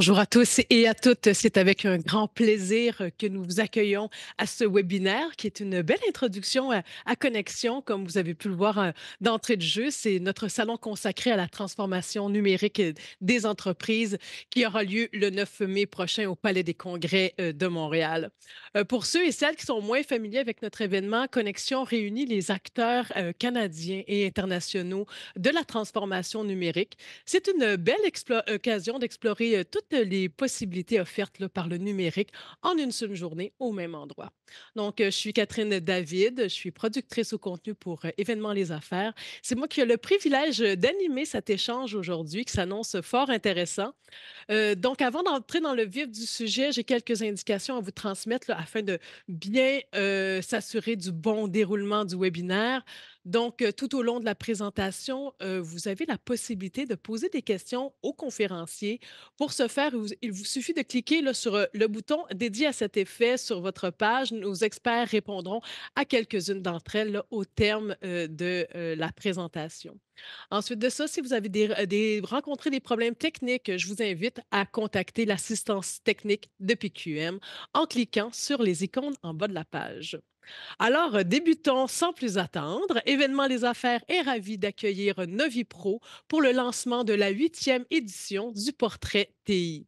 Bonjour à tous et à toutes. C'est avec un grand plaisir que nous vous accueillons à ce webinaire qui est une belle introduction à, Connexion. Comme vous avez pu le voir euh, d'entrée de jeu, c'est notre salon consacré à la transformation numérique des entreprises qui aura lieu le 9 mai prochain au Palais des Congrès euh, de Montréal. Euh, pour ceux et celles qui sont moins familiers avec notre événement, Connexion réunit les acteurs canadiens et internationaux de la transformation numérique. C'est une belle occasion d'explorer toutes les possibilités offertes par le numérique en une seule journée au même endroit. Donc, euh, je suis Catherine David, je suis productrice au contenu pour euh, Événements les Affaires. C'est moi qui ai le privilège d'animer cet échange aujourd'hui qui s'annonce fort intéressant. Euh, donc, avant d'entrer dans le vif du sujet, j'ai quelques indications à vous transmettre afin de bien s'assurer du bon déroulement du webinaire. Donc, euh, tout au long de la présentation, euh, vous avez la possibilité de poser des questions aux conférenciers. Pour ce faire, il vous suffit de cliquer sur euh, le bouton dédié à cet effet sur votre page. Nos experts répondront à quelques-unes d'entre elles au terme de la présentation. Ensuite de ça, si vous avez rencontré des problèmes techniques, je vous invite à contacter l'assistance technique de PQM en cliquant sur les icônes en bas de la page. Alors, euh, débutons sans plus attendre. Événement Les Affaires est ravi d'accueillir Novi Pro pour le lancement de la huitième édition du Portrait TI.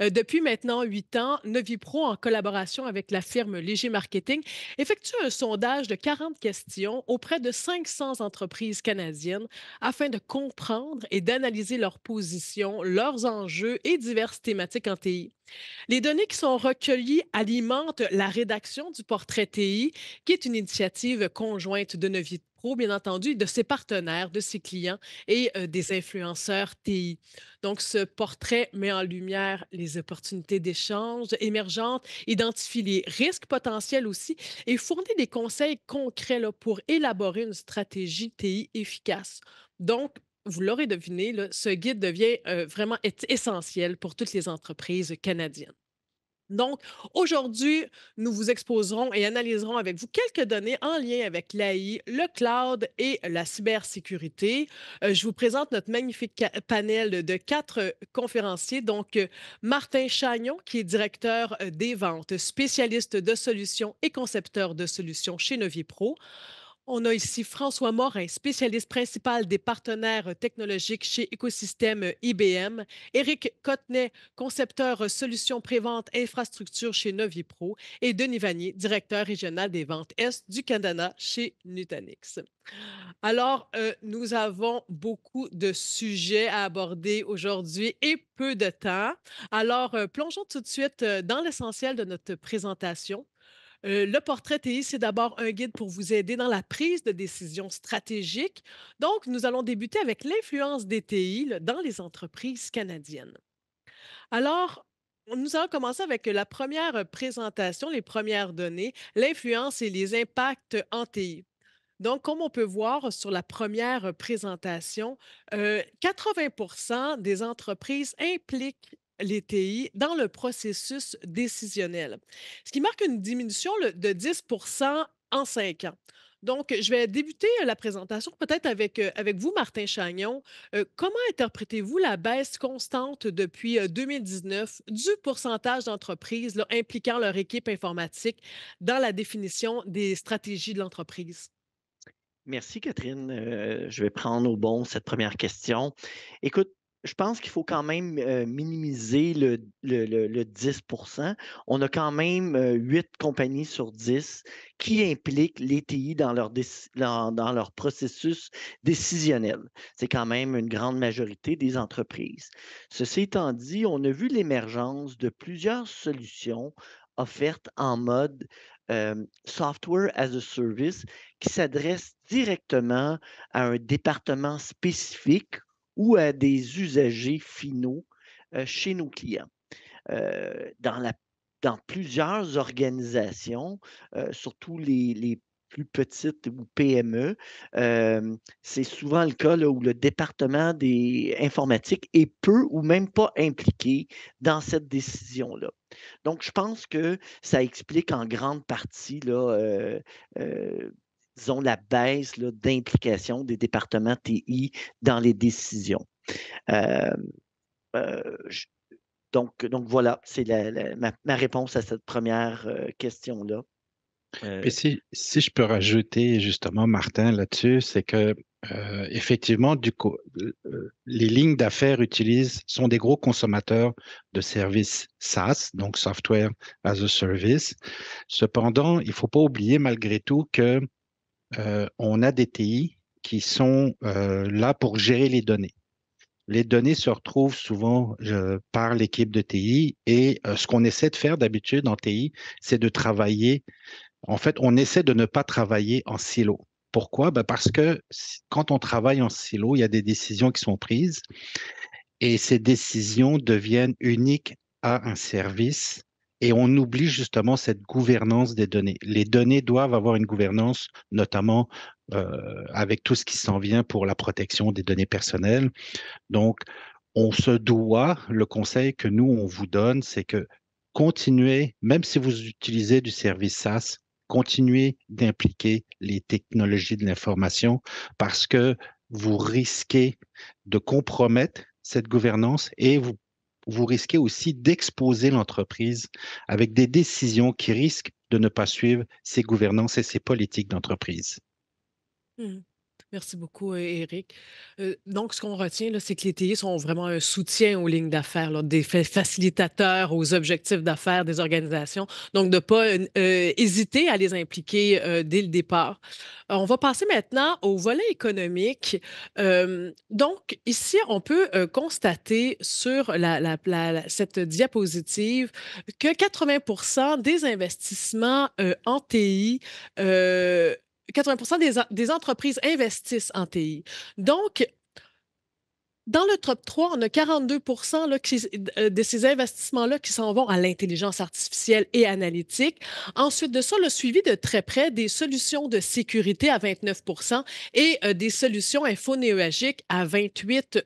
Euh, depuis maintenant huit ans, NoviPro, en collaboration avec la firme Léger Marketing, effectue un sondage de 40 questions auprès de 500 entreprises canadiennes afin de comprendre et d'analyser leurs positions, leurs enjeux et diverses thématiques en TI. Les données qui sont recueillies alimentent la rédaction du portrait TI, qui est une initiative conjointe de NoviPro bien entendu, de ses partenaires, de ses clients et euh, des influenceurs TI. Donc, ce portrait met en lumière les opportunités d'échange émergentes, identifie les risques potentiels aussi et fournit des conseils concrets pour élaborer une stratégie TI efficace. Donc, vous l'aurez deviné, ce guide devient euh, vraiment essentiel pour toutes les entreprises canadiennes. Donc, aujourd'hui, nous vous exposerons et analyserons avec vous quelques données en lien avec l'AI, le cloud et la cybersécurité. Euh, je vous présente notre magnifique panel de quatre euh, conférenciers. Donc, euh, Martin Chagnon, qui est directeur des ventes, spécialiste de solutions et concepteur de solutions chez Novipro. On a ici François Morin, spécialiste principal des partenaires technologiques chez Écosystème IBM, Eric Cottenay, concepteur solutions prévente infrastructure chez Novipro et Denis Vanier, directeur régional des ventes Est du Canada chez Nutanix. Alors, euh, nous avons beaucoup de sujets à aborder aujourd'hui et peu de temps. Alors, euh, plongeons tout de suite euh, dans l'essentiel de notre présentation euh, le portrait TI, c'est d'abord un guide pour vous aider dans la prise de décision stratégique. Donc, nous allons débuter avec l'influence des TI dans les entreprises canadiennes. Alors, nous allons commencer avec la première présentation, les premières données, l'influence et les impacts en TI. Donc, comme on peut voir sur la première présentation, 80 euh, des entreprises impliquent les TI dans le processus décisionnel, ce qui marque une diminution de 10 en cinq ans. Donc, je vais débuter euh, la présentation peut-être avec, euh, avec vous, Martin Chagnon. Euh, comment interprétez-vous la baisse constante depuis 2019 du pourcentage d'entreprises impliquant leur équipe informatique dans la définition des stratégies de l'entreprise? Merci, Catherine. je vais prendre au bon cette première question. Écoute, je pense qu'il faut quand même euh, minimiser le, 10 On a quand même euh, huit compagnies sur 10 qui impliquent les TI dans leur, processus décisionnel. C'est quand même une grande majorité des entreprises. Ceci étant dit, on a vu l'émergence de plusieurs solutions offertes en mode euh, Software as a Service qui s'adressent directement à un département spécifique ou à des usagers finaux euh, chez nos clients. Euh, dans, plusieurs organisations, euh, surtout les, plus petites ou PME. c'est souvent le cas où le département des informatiques est peu ou même pas impliqué dans cette décision-là. Donc, je pense que ça explique en grande partie là, ont la baisse d'implication des départements TI dans les décisions. Euh, euh, donc, donc voilà, c'est ma, réponse à cette première euh, question-là. Si, si, je peux rajouter justement, Martin, là-dessus, c'est que effectivement, du les lignes d'affaires utilisent sont des gros consommateurs de services SaaS, donc Software as a Service. Cependant, il ne faut pas oublier malgré tout que euh, on a des TI qui sont euh, là pour gérer les données. Les données se retrouvent souvent euh, par l'équipe de TI et ce qu'on essaie de faire d'habitude en TI, c'est de travailler. En fait, on essaie de ne pas travailler en silo. Pourquoi ben, Parce que quand on travaille en silo, il y a des décisions qui sont prises et ces décisions deviennent uniques à un service et on oublie justement cette gouvernance des données. Les données doivent avoir une gouvernance, notamment euh, avec tout ce qui s'en vient pour la protection des données personnelles. Donc, on se doit, le conseil que nous, on vous donne, c'est que continuez, même si vous utilisez du service SaaS, continuez d'impliquer les technologies de l'information parce que vous risquez de compromettre cette gouvernance et vous vous risquez aussi d'exposer l'entreprise avec des décisions qui risquent de ne pas suivre ses gouvernances et ses politiques d'entreprise. Mmh. Merci beaucoup, Eric. Euh, euh, donc, ce qu'on retient, c'est que les TI sont vraiment un soutien aux lignes d'affaires, des facilitateurs aux objectifs d'affaires des organisations. Donc, de ne pas euh, hésiter à les impliquer dès le départ. on va passer maintenant au volet économique. donc, ici, on peut constater sur cette diapositive que 80 des investissements en TI 80 des, entreprises investissent en TI. Donc, dans le top 3, on a 42 euh, de ces investissements-là qui s'en vont à l'intelligence artificielle et analytique. Ensuite de ça, le suivi de très près des solutions de sécurité à 29 et euh, des solutions infonéologiques à 28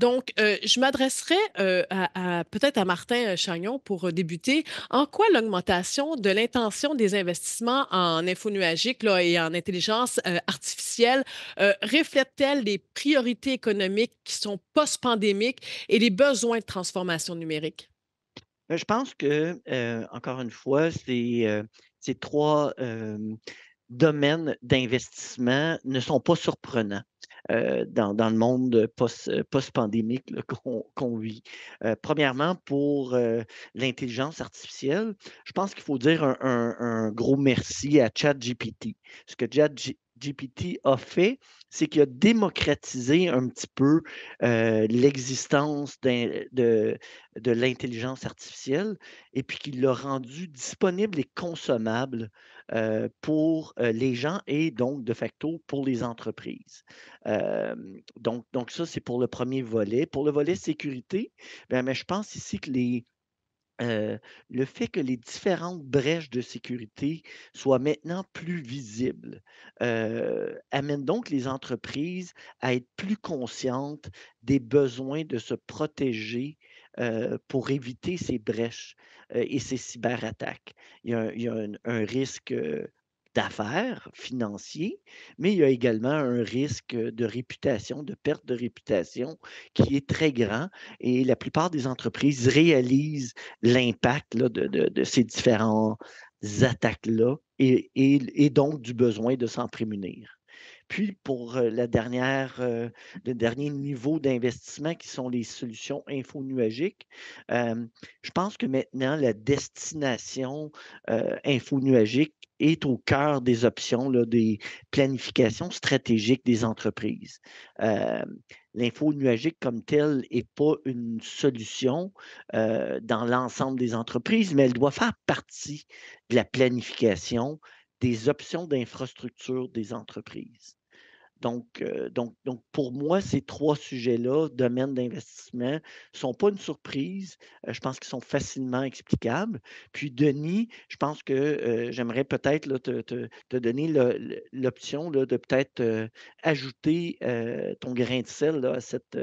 donc, euh, je m'adresserai euh, à, peut-être à Martin euh, Chagnon pour débuter. En quoi l'augmentation de l'intention des investissements en infonuagique et en intelligence artificielle reflète-t-elle les priorités économiques qui sont post-pandémiques et les besoins de transformation numérique? Ben, je pense que, encore une fois, ces trois domaines d'investissement ne sont pas surprenants. Euh, dans, le monde euh, post-pandémique qu'on vit. Euh, premièrement, pour l'intelligence artificielle, je pense qu'il faut dire un, gros merci à ChatGPT. Ce que ChatGPT a fait, c'est qu'il a démocratisé un petit peu l'existence de, de l'intelligence artificielle et puis qu'il l'a rendu disponible et consommable euh, pour euh, les gens et donc de facto pour les entreprises. donc, donc ça, c'est pour le premier volet. Pour le volet sécurité, ben, mais je pense ici que les, euh, le fait que les différentes brèches de sécurité soient maintenant plus visibles amène donc les entreprises à être plus conscientes des besoins de se protéger euh, pour éviter ces brèches euh, et ces cyberattaques. Il y a, il un, risque euh, d'affaires financiers, mais il y a également un risque de réputation, de perte de réputation qui est très grand et la plupart des entreprises réalisent l'impact de, ces différentes attaques-là et, et donc du besoin de s'en prémunir. Puis pour euh, euh, le dernier niveau d'investissement qui sont les solutions infonuagiques, je pense que maintenant la destination euh, infonuagique est au cœur des options, des planifications stratégiques des entreprises. L'info nuagique comme telle n'est pas une solution dans l'ensemble des entreprises, mais elle doit faire partie de la planification des options d'infrastructure des entreprises. Donc, euh, donc, donc, pour moi, ces trois sujets-là, domaines d'investissement, ne sont pas une surprise. Euh, je pense qu'ils sont facilement explicables. Puis, Denis, je pense que euh, j'aimerais peut-être te, donner l'option de peut-être ajouter ton grain de sel à, cette,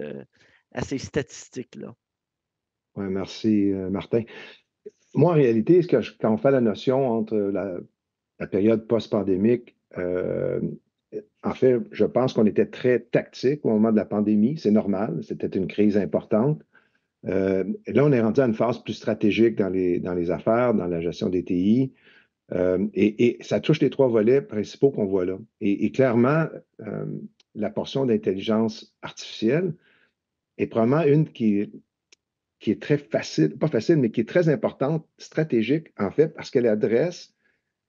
à ces statistiques-là. Oui, merci, Martin. Moi, en réalité, ce que quand on fait la notion entre la, période post-pandémique, en fait, je pense qu'on était très tactique au moment de la pandémie. C'est normal, c'était une crise importante. Euh, là, on est rendu à une phase plus stratégique dans les, affaires, dans la gestion des TI. Euh, et, ça touche les trois volets principaux qu'on voit là. Et, clairement, euh, la portion d'intelligence artificielle est probablement une qui est très facile, pas facile, mais qui est très importante, stratégique en fait, parce qu'elle adresse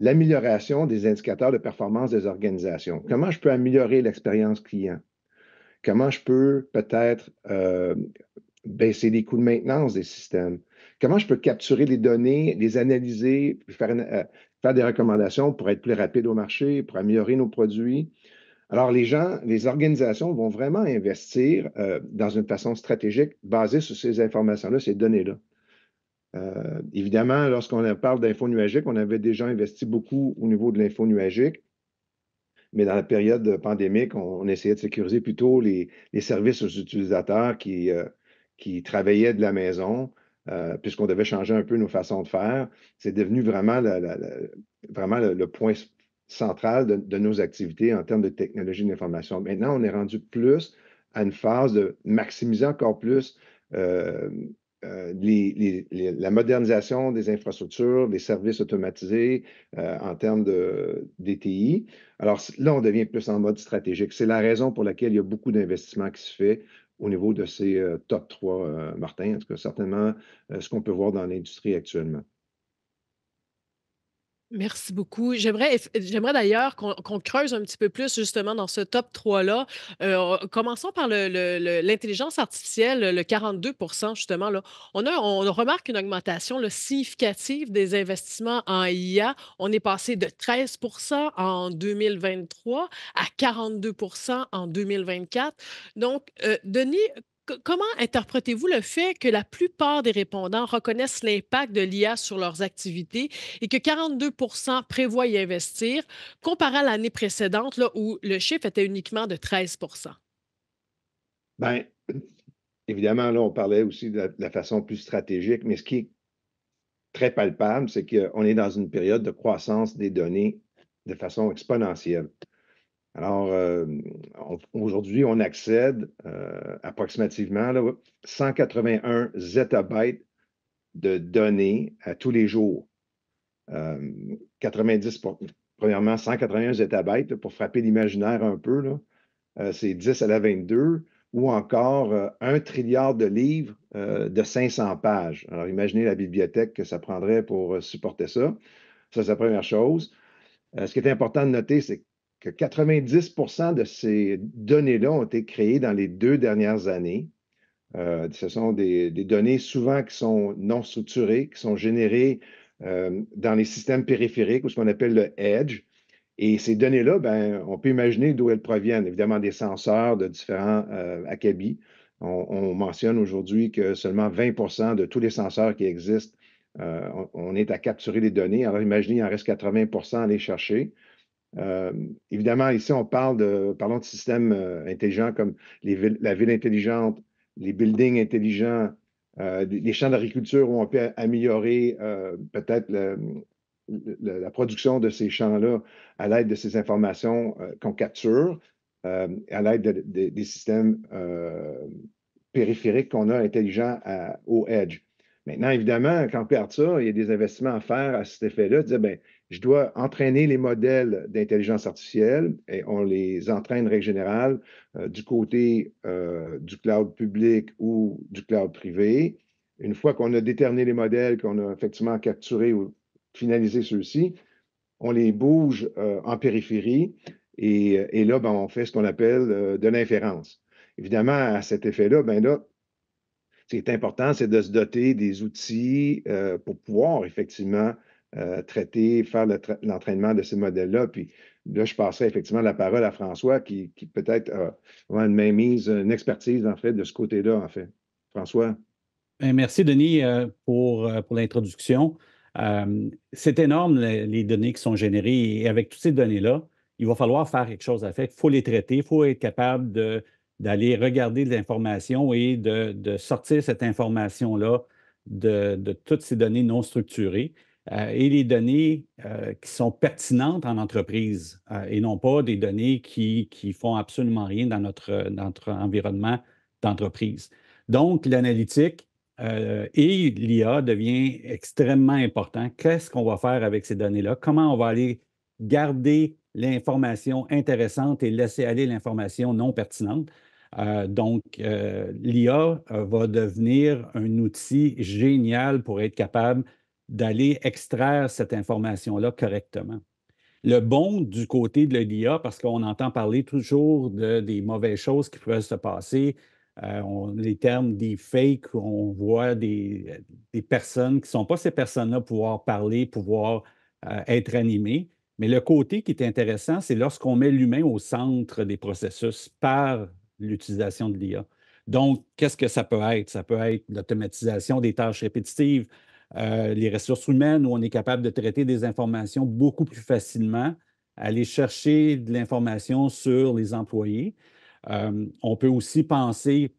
l'amélioration des indicateurs de performance des organisations. Comment je peux améliorer l'expérience client? Comment je peux peut-être euh, baisser les coûts de maintenance des systèmes? Comment je peux capturer les données, les analyser, faire, euh, faire des recommandations pour être plus rapide au marché, pour améliorer nos produits? Alors, les gens, les organisations vont vraiment investir euh, dans une façon stratégique basée sur ces informations-là, ces données-là. Euh, évidemment, lorsqu'on parle d'info nuagique, on avait déjà investi beaucoup au niveau de l'info nuagique, mais dans la période pandémique, on, essayait de sécuriser plutôt les, services aux utilisateurs euh, qui, travaillaient de la maison, euh, puisqu'on devait changer un peu nos façons de faire. C'est devenu vraiment, vraiment le, point central de, nos activités en termes de technologie d'information. Maintenant, on est rendu plus à une phase de maximiser encore plus euh, la modernisation des infrastructures, des services automatisés euh, en termes de DTI. Alors là, on devient plus en mode stratégique. C'est la raison pour laquelle il y a beaucoup d'investissements qui se fait au niveau de ces euh, top 3, Martin, en tout cas certainement ce qu'on peut voir dans l'industrie actuellement. Merci beaucoup. J'aimerais, d'ailleurs qu'on, creuse un petit peu plus justement dans ce top 3-là. Euh, commençons par l'intelligence artificielle, le 42 justement. Là. On, remarque une augmentation significative des investissements en IA. On est passé de 13 en 2023 à 42 en 2024. Donc, euh, Denis, comment interprétez-vous le fait que la plupart des répondants reconnaissent l'impact de l'IA sur leurs activités et que 42 prévoient y investir, comparé à l'année précédente là, où le chiffre était uniquement de 13 Bien, évidemment, là, on parlait aussi de la, de la, façon plus stratégique, mais ce qui est très palpable, c'est qu'on est dans une période de croissance des données de façon exponentielle. Alors, euh, aujourd'hui, on accède euh, approximativement là, 181 zettabytes de données à tous les jours. 90 euh, premièrement, 181 zettabytes, pour frapper l'imaginaire un peu, c'est 10 à la 22, ou encore un trilliard de livres de 500 pages. Alors, imaginez la bibliothèque que ça prendrait pour supporter ça. Ça, c'est la première chose. ce qui est important de noter, c'est que que 90 de ces données-là ont été créées dans les deux dernières années. Euh, ce sont des, données souvent qui sont non structurées, qui sont générées euh, dans les systèmes périphériques ou ce qu'on appelle le edge. Et ces données-là, ben, on peut imaginer d'où elles proviennent, évidemment des senseurs de différents euh, On, mentionne aujourd'hui que seulement 20 de tous les senseurs qui existent, euh, on, on, est à capturer les données. Alors imaginez, il en reste 80 à les chercher. Euh, évidemment, ici, on parle de, de systèmes euh, intelligents comme la ville intelligente, les buildings intelligents, les euh, champs d'agriculture où on peut améliorer peut-être la production de ces champs-là à l'aide de ces informations qu'on capture, à l'aide des systèmes périphériques qu'on a intelligents au edge. Maintenant, évidemment, quand on perd ça, il y a des investissements à faire à cet effet-là, dire, ben je dois entraîner les modèles d'intelligence artificielle et on les entraîne, règle générale, euh, du côté euh, du cloud public ou du cloud privé. Une fois qu'on a déterminé les modèles, qu'on a effectivement capturé ou finalisé ceux-ci, on les bouge euh, en périphérie et, là, ben, on fait ce qu'on appelle de l'inférence. Évidemment, à cet effet-là, ben là, ce qui est important, c'est de se doter des outils pour pouvoir effectivement euh, traiter, faire l'entraînement de ces modèles-là. Puis là, je passerai effectivement la parole à François, qui, peut-être a une mainmise, une expertise, en fait, de ce côté-là, en fait. François. Ben, merci, Denis, euh, euh, pour, l'introduction. c'est énorme, les, données qui sont générées. Et avec toutes ces données-là, il va falloir faire quelque chose à faire. Il faut les traiter, il faut être capable d'aller regarder les l'information et de, sortir cette information-là de, toutes ces données non structurées. Euh, et les données euh, qui sont pertinentes en entreprise euh, et non pas des données qui ne font absolument rien dans notre, environnement d'entreprise. Donc, l'analytique et l'IA devient extrêmement important. Qu'est-ce qu'on va faire avec ces données-là? Comment on va aller garder l'information intéressante et laisser aller l'information non pertinente? donc, l'IA va devenir un outil génial pour être capable d'aller extraire cette information-là correctement. Le bon du côté de l'IA, parce qu'on entend parler toujours de, des mauvaises choses qui peuvent se passer, euh, on, les termes des fakes, on voit des, personnes qui ne sont pas ces personnes-là pouvoir parler, pouvoir euh, être animées. Mais le côté qui est intéressant, c'est lorsqu'on met l'humain au centre des processus par l'utilisation de l'IA. Donc, qu'est-ce que ça peut être? Ça peut être l'automatisation des tâches répétitives, euh, les ressources humaines, où on est capable de traiter des informations beaucoup plus facilement, aller chercher de l'information sur les employés. Euh, on peut aussi penser,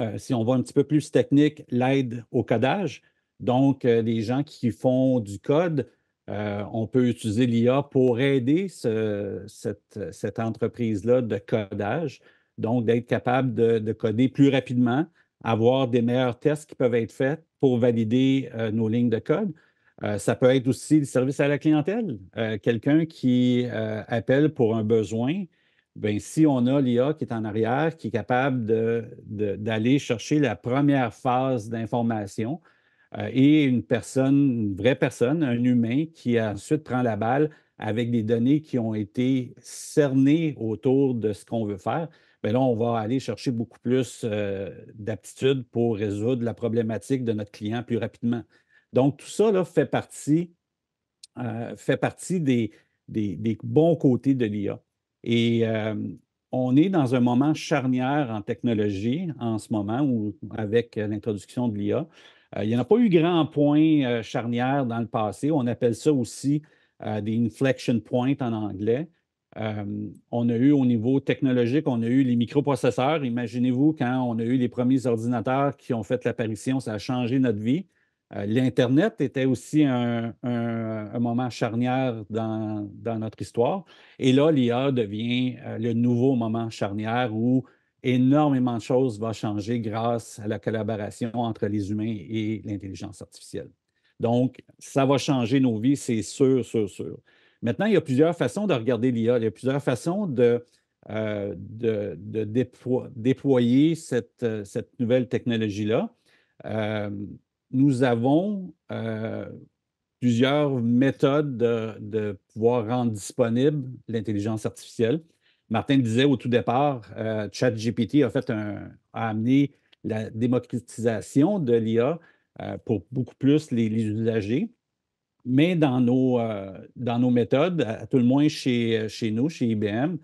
euh, si on va un petit peu plus technique, l'aide au codage. Donc, les gens qui font du code, on peut utiliser l'IA pour aider cette, entreprise-là de codage. Donc, d'être capable de, coder plus rapidement, avoir des meilleurs tests qui peuvent être faits pour valider euh, nos lignes de code. Euh, ça peut être aussi le service à la clientèle. Euh, quelqu'un qui appelle pour un besoin, ben, si on a l'IA qui est en arrière, qui est capable d'aller chercher la première phase d'information et une personne, une vraie personne, un humain qui ensuite prend la balle avec des données qui ont été cernées autour de ce qu'on veut faire, bien là, on va aller chercher beaucoup plus euh, d'aptitudes pour résoudre la problématique de notre client plus rapidement. Donc, tout ça fait partie, euh, fait partie des, bons côtés de l'IA. Et euh, on est dans un moment charnière en technologie en ce moment, où, avec l'introduction de l'IA. il n'y en a pas eu grand point charnière dans le passé. On appelle ça aussi des inflection points en anglais. Euh, on a eu au niveau technologique, on a eu les microprocesseurs. Imaginez-vous quand on a eu les premiers ordinateurs qui ont fait l'apparition, ça a changé notre vie. Euh, L'Internet était aussi un, moment charnière dans, notre histoire. Et là, l'IA devient euh, le nouveau moment charnière où énormément de choses vont changer grâce à la collaboration entre les humains et l'intelligence artificielle. Donc, ça va changer nos vies, c'est sûr, sûr, sûr. Maintenant, il y a plusieurs façons de regarder l'IA. Il y a plusieurs façons de, euh, déployer euh, cette, nouvelle technologie-là. Euh, nous avons plusieurs méthodes de, pouvoir rendre disponible l'intelligence artificielle. Martin disait au tout départ, ChatGPT a, a amené la démocratisation de l'IA pour beaucoup plus les usagers mais euh, dans nos, méthodes, à tout le moins chez, euh, nous, chez IBM,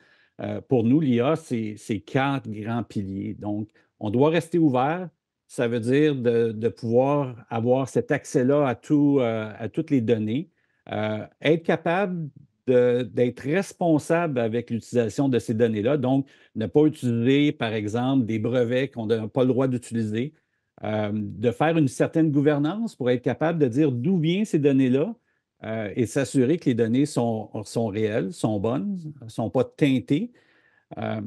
euh, pour nous, l'IA, c'est quatre grands piliers. Donc, on doit rester ouvert. Ça veut dire de, pouvoir avoir cet accès-là à toutes les données, être capable d'être responsable avec l'utilisation de ces données-là. Donc, ne pas utiliser, par exemple, des brevets qu'on n'a pas le droit d'utiliser, euh, de faire une certaine gouvernance pour être capable de dire d'où viennent ces données-là euh, et s'assurer que les données sont, réelles, sont bonnes, ne sont pas teintées. Euh,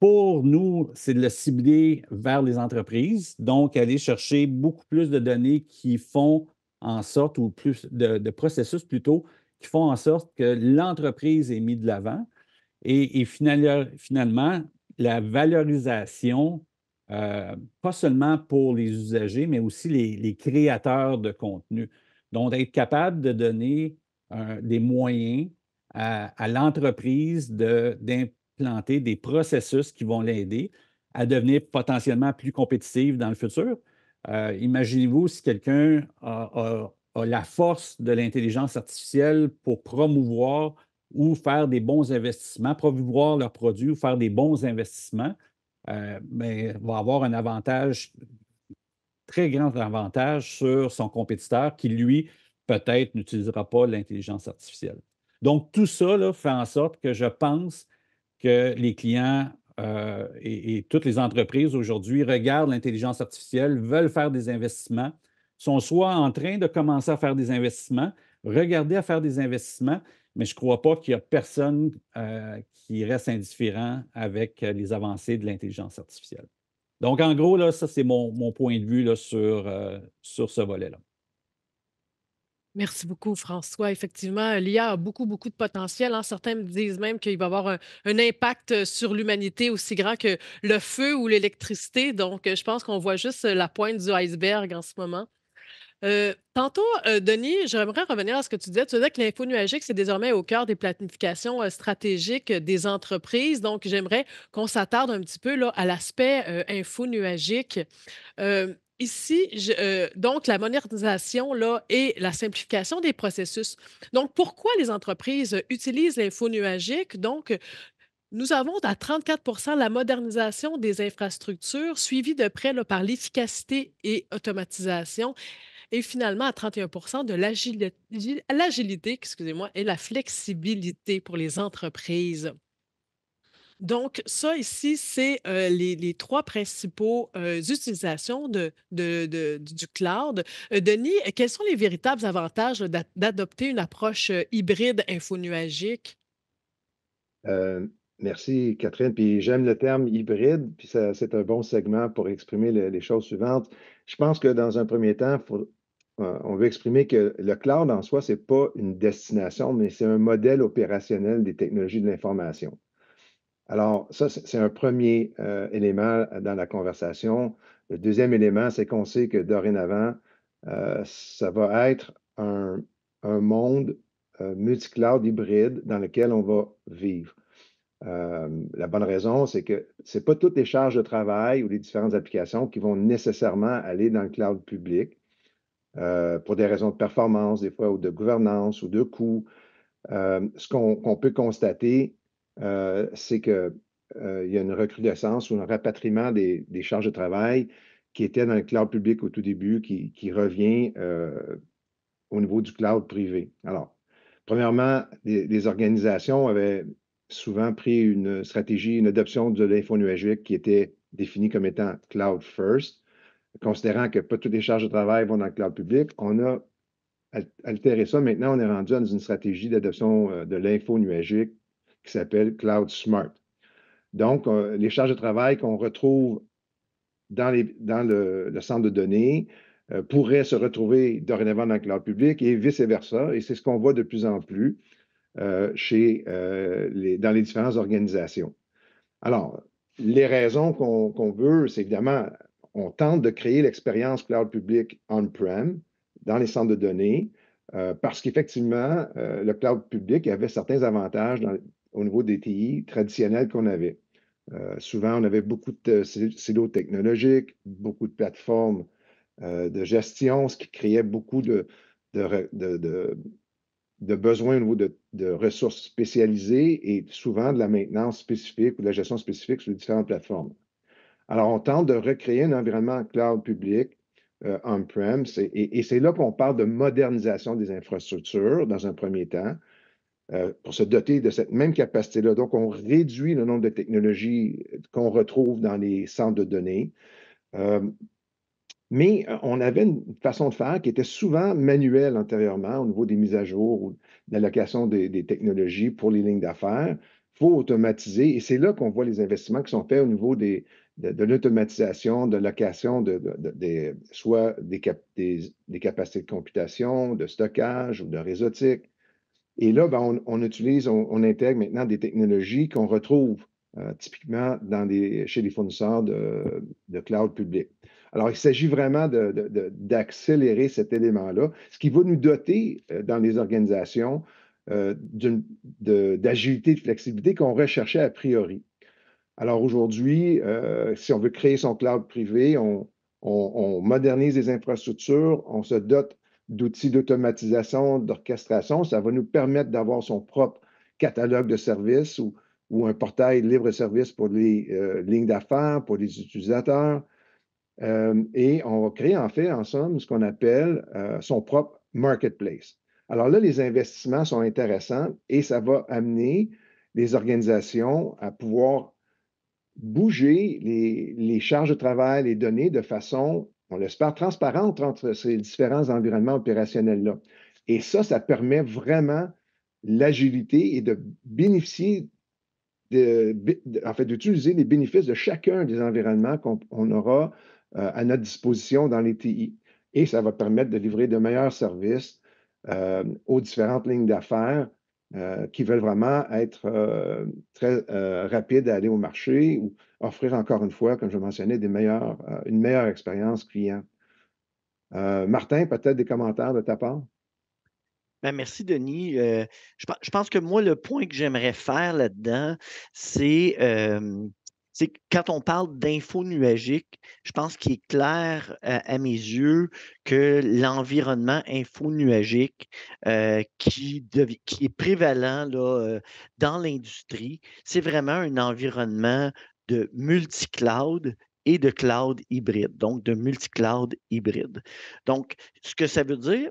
pour nous, c'est de le cibler vers les entreprises, donc aller chercher beaucoup plus de données qui font en sorte, ou plus de, processus plutôt, qui font en sorte que l'entreprise est mise de l'avant. Et, finalement, finalement, la valorisation euh, pas seulement pour les usagers, mais aussi les, créateurs de contenu. Donc, être capable de donner euh, des moyens à, l'entreprise d'implanter des processus qui vont l'aider à devenir potentiellement plus compétitive dans le futur. Euh, imaginez-vous si quelqu'un a, a, la force de l'intelligence artificielle pour promouvoir ou faire des bons investissements, promouvoir leurs produits ou faire des bons investissements euh, mais va avoir un avantage, très grand avantage sur son compétiteur qui, lui, peut-être n'utilisera pas l'intelligence artificielle. Donc, tout ça fait en sorte que je pense que les clients euh, et, et, toutes les entreprises aujourd'hui regardent l'intelligence artificielle, veulent faire des investissements, sont soit en train de commencer à faire des investissements, regarder à faire des investissements, mais je ne crois pas qu'il y a personne euh, qui reste indifférent avec euh, les avancées de l'intelligence artificielle. Donc, en gros, là, ça, c'est mon, point de vue là, sur, euh, sur ce volet-là. Merci beaucoup, François. Effectivement, l'IA a beaucoup, beaucoup de potentiel. Hein. Certains me disent même qu'il va avoir un impact sur l'humanité aussi grand que le feu ou l'électricité. Donc, je pense qu'on voit juste la pointe du iceberg en ce moment. Euh, tantôt, euh, Denis, j'aimerais revenir à ce que tu disais. Tu disais que l'info nuagique, c'est désormais au cœur des planifications euh, stratégiques des entreprises. Donc, j'aimerais qu'on s'attarde un petit peu là, à l'aspect info nuagique. Ici, donc, la modernisation là, et la simplification des processus. Donc, pourquoi les entreprises utilisent l'info nuagique? Donc, nous avons à 34 la modernisation des infrastructures, suivie de près par l'efficacité et automatisation et finalement à 31 de l'agilité excusez-moi, et la flexibilité pour les entreprises. Donc, ça ici, c'est euh, les, trois principaux euh, utilisations de, du cloud. Euh, Denis, quels sont les véritables avantages d'adopter une approche hybride infonuagique? merci, Catherine. Puis j'aime le terme hybride, puis c'est un bon segment pour exprimer les choses suivantes. Je pense que dans un premier temps, il faut euh, on veut exprimer que le cloud en soi, ce n'est pas une destination, mais c'est un modèle opérationnel des technologies de l'information. Alors, ça, c'est un premier euh, élément dans la conversation. Le deuxième élément, c'est qu'on sait que dorénavant, euh, ça va être un, monde multi multicloud hybride dans lequel on va vivre. la bonne raison, c'est que ce n'est pas toutes les charges de travail ou les différentes applications qui vont nécessairement aller dans le cloud public. Euh, pour des raisons de performance, des fois, ou de gouvernance, ou de coût. Euh, ce qu'on peut constater, euh, c'est qu'il euh, y a une recrudescence ou un rapatriement des, charges de travail qui étaient dans le cloud public au tout début, qui, revient au niveau du cloud privé. Alors, premièrement, les, les organisations avaient souvent pris une stratégie, une adoption de l'info nuagique qui était définie comme étant cloud first considérant que pas toutes les charges de travail vont dans le cloud public, on a altéré ça. Maintenant, on est rendu dans une stratégie d'adoption euh, de l'info nuagique qui s'appelle Cloud Smart. Donc, euh, les charges de travail qu'on retrouve dans, le, centre de données euh, pourraient se retrouver dorénavant dans le cloud public et vice-versa. Et c'est ce qu'on voit de plus en plus chez, dans les différentes organisations. Alors, les raisons qu'on veut, c'est évidemment on tente de créer l'expérience cloud public on-prem dans les centres de données euh, parce qu'effectivement, euh, le cloud public avait certains avantages au niveau des TI traditionnels qu'on avait. Euh, souvent, on avait beaucoup de silos technologiques, beaucoup de plateformes de gestion, ce qui créait beaucoup de, de besoins au niveau de, ressources spécialisées et souvent de la maintenance spécifique ou de la gestion spécifique sur les différentes plateformes. Alors, on tente de recréer un environnement cloud public euh, on-prem, et, c'est là qu'on parle de modernisation des infrastructures dans un premier temps. Euh, pour se doter de cette même capacité-là. Donc, on réduit le nombre de technologies qu'on retrouve dans les centres de données. Euh, mais on avait une façon de faire qui était souvent manuelle antérieurement au niveau des mises à jour ou d'allocation des, des, technologies pour les lignes d'affaires. Il faut automatiser et c'est là qu'on voit les investissements qui sont faits au niveau des, de, l'automatisation, de location de, soit des, des, capacités de computation, de stockage ou de réseautique. Et là, ben, on, utilise, on, intègre maintenant des technologies qu'on retrouve euh, typiquement dans chez les fournisseurs de, cloud public. Alors, il s'agit vraiment d'accélérer cet élément-là, ce qui va nous doter euh, dans les organisations euh, d'agilité, de flexibilité qu'on recherchait a priori. Alors aujourd'hui, euh, si on veut créer son cloud privé, on, modernise les infrastructures, on se dote d'outils d'automatisation, d'orchestration. Ça va nous permettre d'avoir son propre catalogue de services ou, un portail libre-service pour les euh, lignes d'affaires, pour les utilisateurs. Euh, et on va créer en fait, en somme, ce qu'on appelle son propre marketplace. Alors là, les investissements sont intéressants et ça va amener les organisations à pouvoir bouger les, charges de travail, les données de façon, on l'espère, transparente entre ces différents environnements opérationnels-là. Et ça, ça permet vraiment l'agilité et de bénéficier, en fait, d'utiliser les bénéfices de chacun des environnements qu'on aura euh, à notre disposition dans les TI. Et ça va permettre de livrer de meilleurs services euh, aux différentes lignes d'affaires euh, qui veulent vraiment être euh, très euh, rapides à aller au marché ou offrir encore une fois, comme je mentionnais, une meilleure expérience client. Martin, peut-être des commentaires de ta part? Ben, merci, Denis. je, pense que moi, le point que j'aimerais faire là-dedans, c'est c'est quand on parle d'info nuagique, je pense qu'il est clair euh, à mes yeux que l'environnement info nuagique euh, qui, est prévalent euh, dans l'industrie, c'est vraiment un environnement de multi-cloud et de cloud hybride, donc de multi-cloud hybride. Donc, ce que ça veut dire,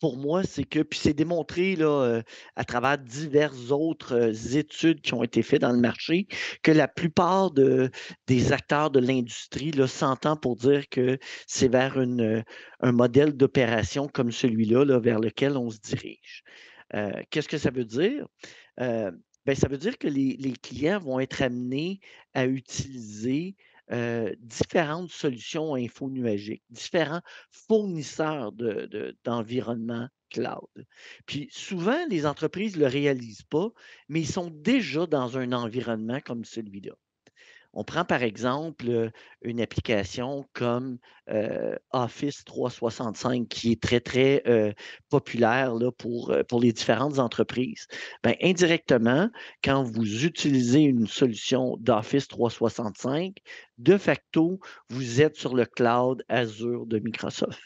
pour moi, c'est que, puis c'est démontré là, euh, à travers diverses autres euh, études qui ont été faites dans le marché, que la plupart de, des acteurs de l'industrie s'entendent pour dire que c'est vers une, euh, un modèle d'opération comme celui-là là, vers lequel on se dirige. Qu'est-ce que ça veut dire? ben, ça veut dire que les, les, clients vont être amenés à utiliser euh, différentes solutions infonuagiques, différents fournisseurs d'environnement de, cloud. Puis souvent, les entreprises ne le réalisent pas, mais ils sont déjà dans un environnement comme celui-là. On prend par exemple une application comme Office 365 qui est très, très populaire pour, pour les différentes entreprises. Ben, indirectement, quand vous utilisez une solution d'Office 365, de facto, vous êtes sur le cloud Azure de Microsoft.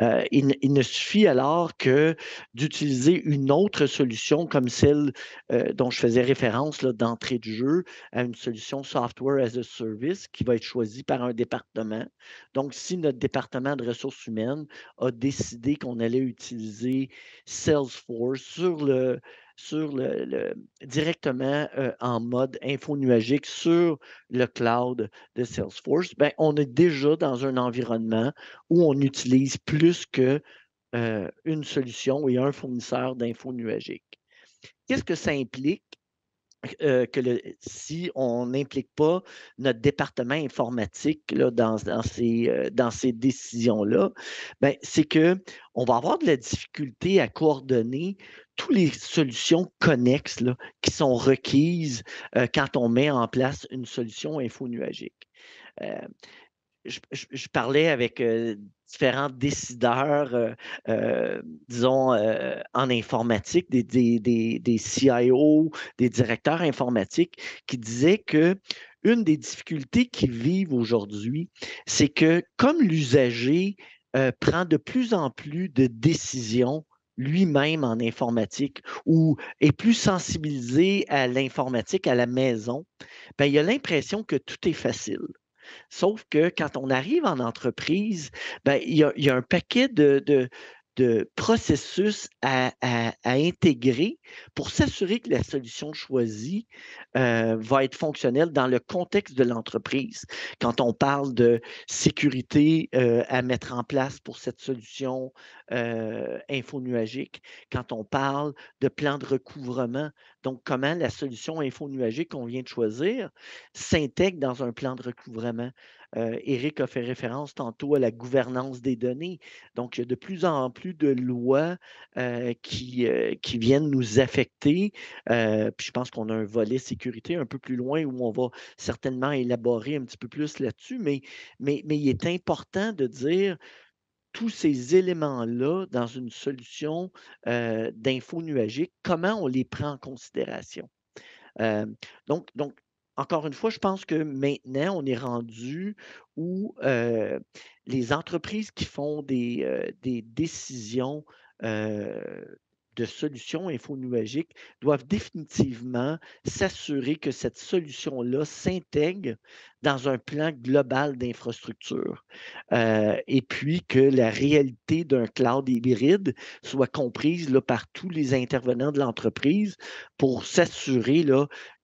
Euh, il, ne suffit alors que d'utiliser une autre solution comme celle euh, dont je faisais référence d'entrée de jeu à une solution software as a service qui va être choisie par un département. Donc, si notre département de ressources humaines a décidé qu'on allait utiliser Salesforce sur le, sur le, directement euh, en mode info nuagique sur le cloud de Salesforce, ben, on est déjà dans un environnement où on utilise plus qu'une euh, solution et un fournisseur d'info nuagique. Qu'est-ce que ça implique? Euh, que si on n'implique pas notre département informatique là, dans, dans, ces, ces décisions-là, ben, c'est qu'on va avoir de la difficulté à coordonner toutes les solutions connexes qui sont requises euh, quand on met en place une solution infonuagique. Euh, je, parlais avec euh, différents décideurs, euh, disons, en informatique, des, des, CIO, des directeurs informatiques, qui disaient que une des difficultés qu'ils vivent aujourd'hui, c'est que comme l'usager prend de plus en plus de décisions lui-même en informatique ou est plus sensibilisé à l'informatique à la maison, ben il a l'impression que tout est facile. Sauf que quand on arrive en entreprise, ben, il, y a, un paquet de, de processus à, intégrer pour s'assurer que la solution choisie euh, va être fonctionnelle dans le contexte de l'entreprise. Quand on parle de sécurité euh, à mettre en place pour cette solution euh, infonuagique, quand on parle de plan de recouvrement, donc comment la solution infonuagique qu'on vient de choisir s'intègre dans un plan de recouvrement. Euh, Éric Eric a fait référence tantôt à la gouvernance des données. Donc, il y a de plus en plus de lois euh, qui, euh, qui viennent nous affecter. puis je pense qu'on a un volet sécurité un peu plus loin où on va certainement élaborer un petit peu plus là-dessus, mais, mais, mais il est important de dire tous ces éléments-là dans une solution d'info nuagique, comment on les prend en considération. donc, donc, encore une fois, je pense que maintenant, on est rendu où les entreprises qui font des, décisions de solutions infonuagiques doivent définitivement s'assurer que cette solution-là s'intègre dans un plan global d'infrastructure et puis que la réalité d'un cloud hybride soit comprise là, par tous les intervenants de l'entreprise pour s'assurer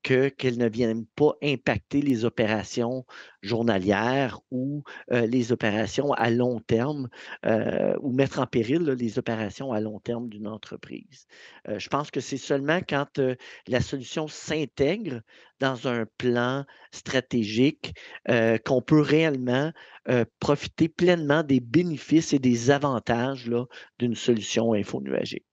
que, qu'elles ne viennent pas impacter les opérations journalières ou euh, les opérations à long terme euh, ou mettre en péril les opérations à long terme d'une entreprise. Euh, je pense que c'est seulement quand la solution s'intègre dans un plan stratégique qu'on peut réellement profiter pleinement des bénéfices et des avantages d'une solution infonuagique.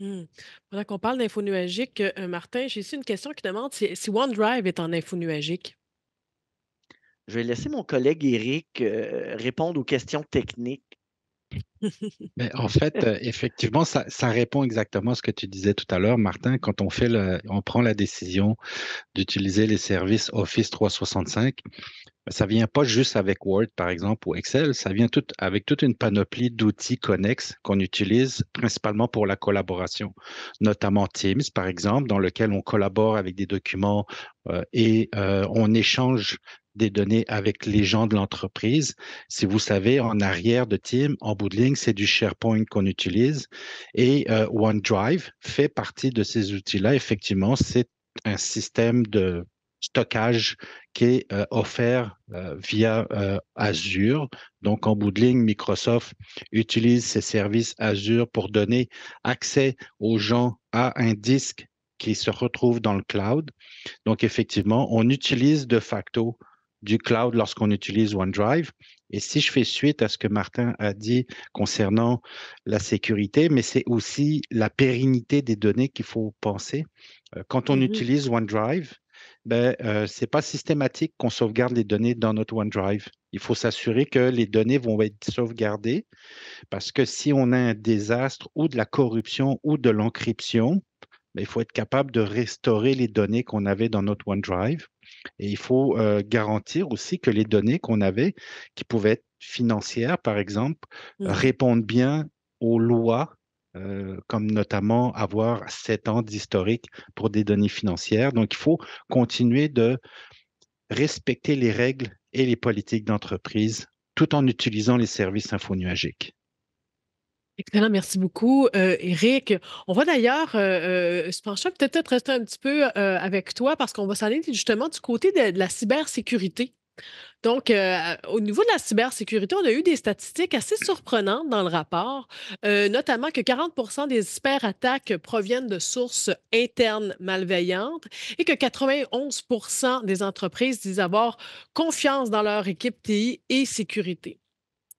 Mmh. Pendant qu'on parle d'info nuagique, euh, Martin, j'ai ici une question qui demande si, OneDrive est en info nuagique. Je vais laisser mon collègue Eric euh, répondre aux questions techniques. Mais ben, en fait, euh, effectivement, ça, répond exactement à ce que tu disais tout à l'heure, Martin. Quand on, fait on prend la décision d'utiliser les services Office 365, ben, ça vient pas juste avec Word, par exemple, ou Excel, ça vient tout, avec toute une panoplie d'outils connexes qu'on utilise principalement pour la collaboration, notamment Teams, par exemple, dans lequel on collabore avec des documents euh, et euh, on échange des données avec les gens de l'entreprise. Si vous savez, en arrière de Teams, en bout de ligne, c'est du SharePoint qu'on utilise et euh, OneDrive fait partie de ces outils-là. Effectivement, c'est un système de stockage qui est euh, offert euh, via euh, Azure. Donc, en bout de ligne, Microsoft utilise ses services Azure pour donner accès aux gens à un disque qui se retrouve dans le cloud. Donc, effectivement, on utilise de facto du cloud lorsqu'on utilise OneDrive. Et si je fais suite à ce que Martin a dit concernant la sécurité, mais c'est aussi la pérennité des données qu'il faut penser. Quand on mmh utilise OneDrive, ben, euh, ce n'est pas systématique qu'on sauvegarde les données dans notre OneDrive. Il faut s'assurer que les données vont être sauvegardées parce que si on a un désastre ou de la corruption ou de l'encryption, ben, il faut être capable de restaurer les données qu'on avait dans notre OneDrive. Et il faut euh, garantir aussi que les données qu'on avait, qui pouvaient être financières, par exemple, mmh. répondent bien aux lois euh, comme notamment avoir sept ans d'historique pour des données financières. Donc, il faut continuer de respecter les règles et les politiques d'entreprise tout en utilisant les services infonuagiques. Excellent, merci beaucoup, Eric. Euh, On va d'ailleurs euh, euh pense peut-être rester un petit peu avec toi parce qu'on va s'en aller justement du côté de la cybersécurité donc, euh, au niveau de la cybersécurité, on a eu des statistiques assez surprenantes dans le rapport, euh, notamment que 40 des cyberattaques proviennent de sources internes malveillantes et que 91 des entreprises disent avoir confiance dans leur équipe TI et sécurité.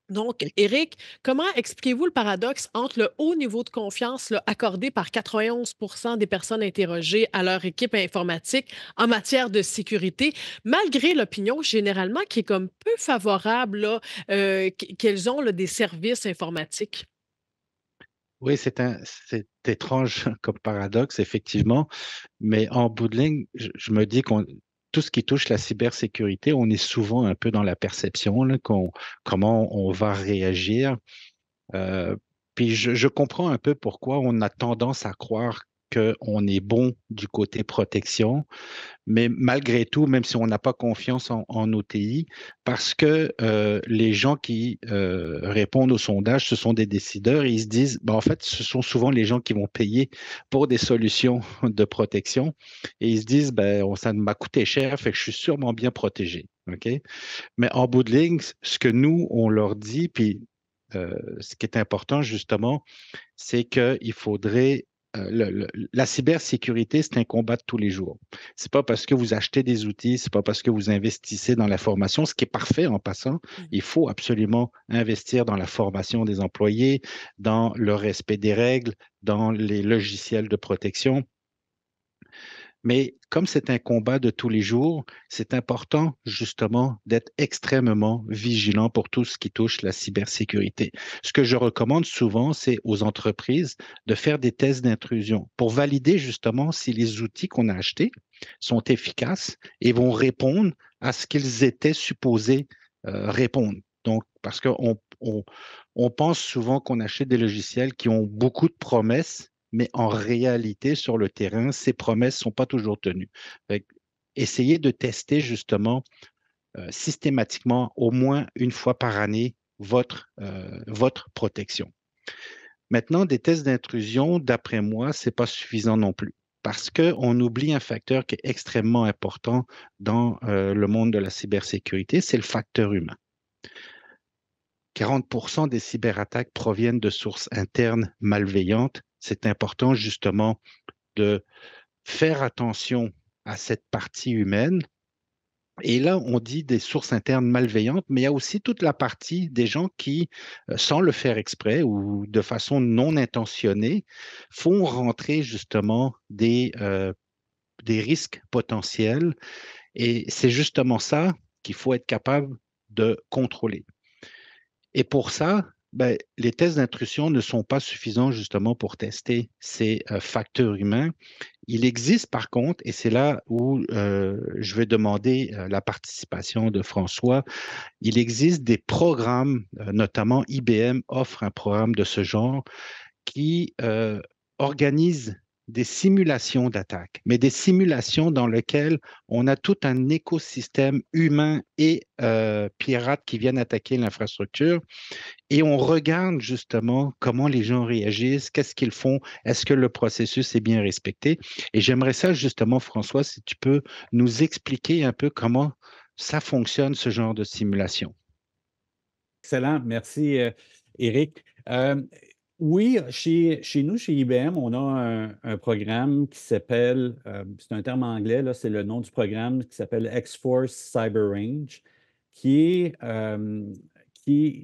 Donc, Eric, comment expliquez-vous le paradoxe entre le haut niveau de confiance accordé par 91 des personnes interrogées à leur équipe informatique en matière de sécurité, malgré l'opinion généralement qui est comme peu favorable euh, qu'elles ont des services informatiques? Oui, c'est, un, étrange comme paradoxe, effectivement, mais en bout de ligne, je me dis qu'on tout ce qui touche la cybersécurité, on est souvent un peu dans la perception, comment on va réagir. Euh, puis je, comprends un peu pourquoi on a tendance à croire qu'on est bon du côté protection, mais malgré tout, même si on n'a pas confiance en, OTI, parce que euh, les gens qui euh, répondent au sondage, ce sont des décideurs et ils se disent, bah, en fait, ce sont souvent les gens qui vont payer pour des solutions de protection et ils se disent, ben, ça m'a coûté cher, fait que je suis sûrement bien protégé. Mais en bout de ligne, ce que nous, on leur dit, puis euh, ce qui est important justement, c'est qu'il faudrait euh, la cybersécurité, c'est un combat de tous les jours. Ce n'est pas parce que vous achetez des outils, n'est pas parce que vous investissez dans la formation, ce qui est parfait en passant. Mm-hmm. Il faut absolument investir dans la formation des employés, dans le respect des règles, dans les logiciels de protection mais comme c'est un combat de tous les jours, c'est important justement d'être extrêmement vigilant pour tout ce qui touche la cybersécurité. Ce que je recommande souvent, c'est aux entreprises de faire des tests d'intrusion pour valider justement si les outils qu'on a achetés sont efficaces et vont répondre à ce qu'ils étaient supposés euh, répondre. Donc, parce qu'on on, pense souvent qu'on achète des logiciels qui ont beaucoup de promesses, mais en réalité, sur le terrain, ces promesses ne sont pas toujours tenues. essayez de tester justement euh, systématiquement, au moins une fois par année, votre, euh, votre protection. Maintenant, des tests d'intrusion, d'après moi, ce n'est pas suffisant non plus parce qu'on oublie un facteur qui est extrêmement important dans euh, le monde de la cybersécurité, c'est le facteur humain. 40% des cyberattaques proviennent de sources internes malveillantes c'est important justement de faire attention à cette partie humaine. Et là, on dit des sources internes malveillantes, mais il y a aussi toute la partie des gens qui, euh, sans le faire exprès ou de façon non intentionnée, font rentrer justement des, euh, des risques potentiels. Et c'est justement ça qu'il faut être capable de contrôler. Et pour ça, ben, les tests d'intrusion ne sont pas suffisants justement pour tester ces euh, facteurs humains. Il existe par contre, et c'est là où euh, je vais demander euh, la participation de François, il existe des programmes, notamment IBM offre un programme de ce genre qui organise des simulations d'attaque, mais des simulations dans lesquelles on a tout un écosystème humain et euh, pirate qui viennent attaquer l'infrastructure. Et on regarde justement comment les gens réagissent, qu'est-ce qu'ils font, est-ce que le processus est bien respecté. Et j'aimerais ça justement, François, si tu peux nous expliquer un peu comment ça fonctionne, ce genre de simulation. Excellent, merci. Eric. Euh, euh, oui, chez, nous, chez IBM, on a un, programme qui s'appelle, euh, c'est un terme anglais, là, c'est le nom du programme qui s'appelle X-Force Cyber Range, qui euh,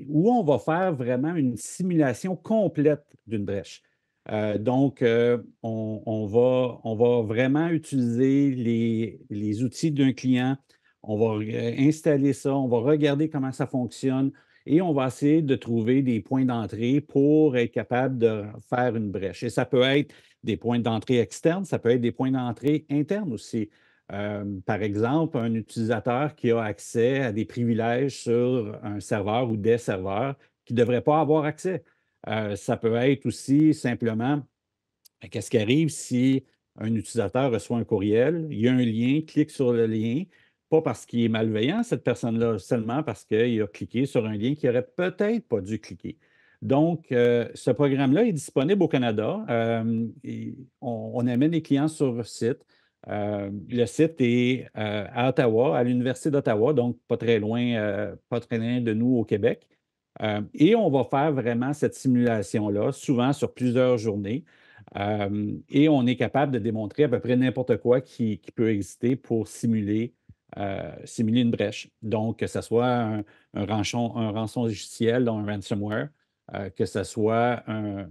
où on va faire vraiment une simulation complète d'une brèche. Euh, donc, on, va, on va vraiment utiliser les, les outils d'un client, on va installer ça, on va regarder comment ça fonctionne, et on va essayer de trouver des points d'entrée pour être capable de faire une brèche. Et ça peut être des points d'entrée externes, ça peut être des points d'entrée internes aussi. Euh, par exemple, un utilisateur qui a accès à des privilèges sur un serveur ou des serveurs qui ne devraient pas avoir accès. Euh, ça peut être aussi simplement, ben, qu'est-ce qui arrive si un utilisateur reçoit un courriel, il y a un lien, clique sur le lien, pas parce qu'il est malveillant, cette personne-là, seulement parce qu'il a cliqué sur un lien qu'il n'aurait peut-être pas dû cliquer. Donc, euh, ce programme-là est disponible au Canada. Euh, on, amène les clients sur le site. Euh, le site est à Ottawa, à l'Université d'Ottawa, donc pas très loin, pas très de nous au Québec. et on va faire vraiment cette simulation-là, souvent sur plusieurs journées. et on est capable de démontrer à peu près n'importe quoi qui, peut exister pour simuler euh, simuler une brèche. Donc, que ce soit un, rançon, un rançon un ransomware, euh, que ce soit un,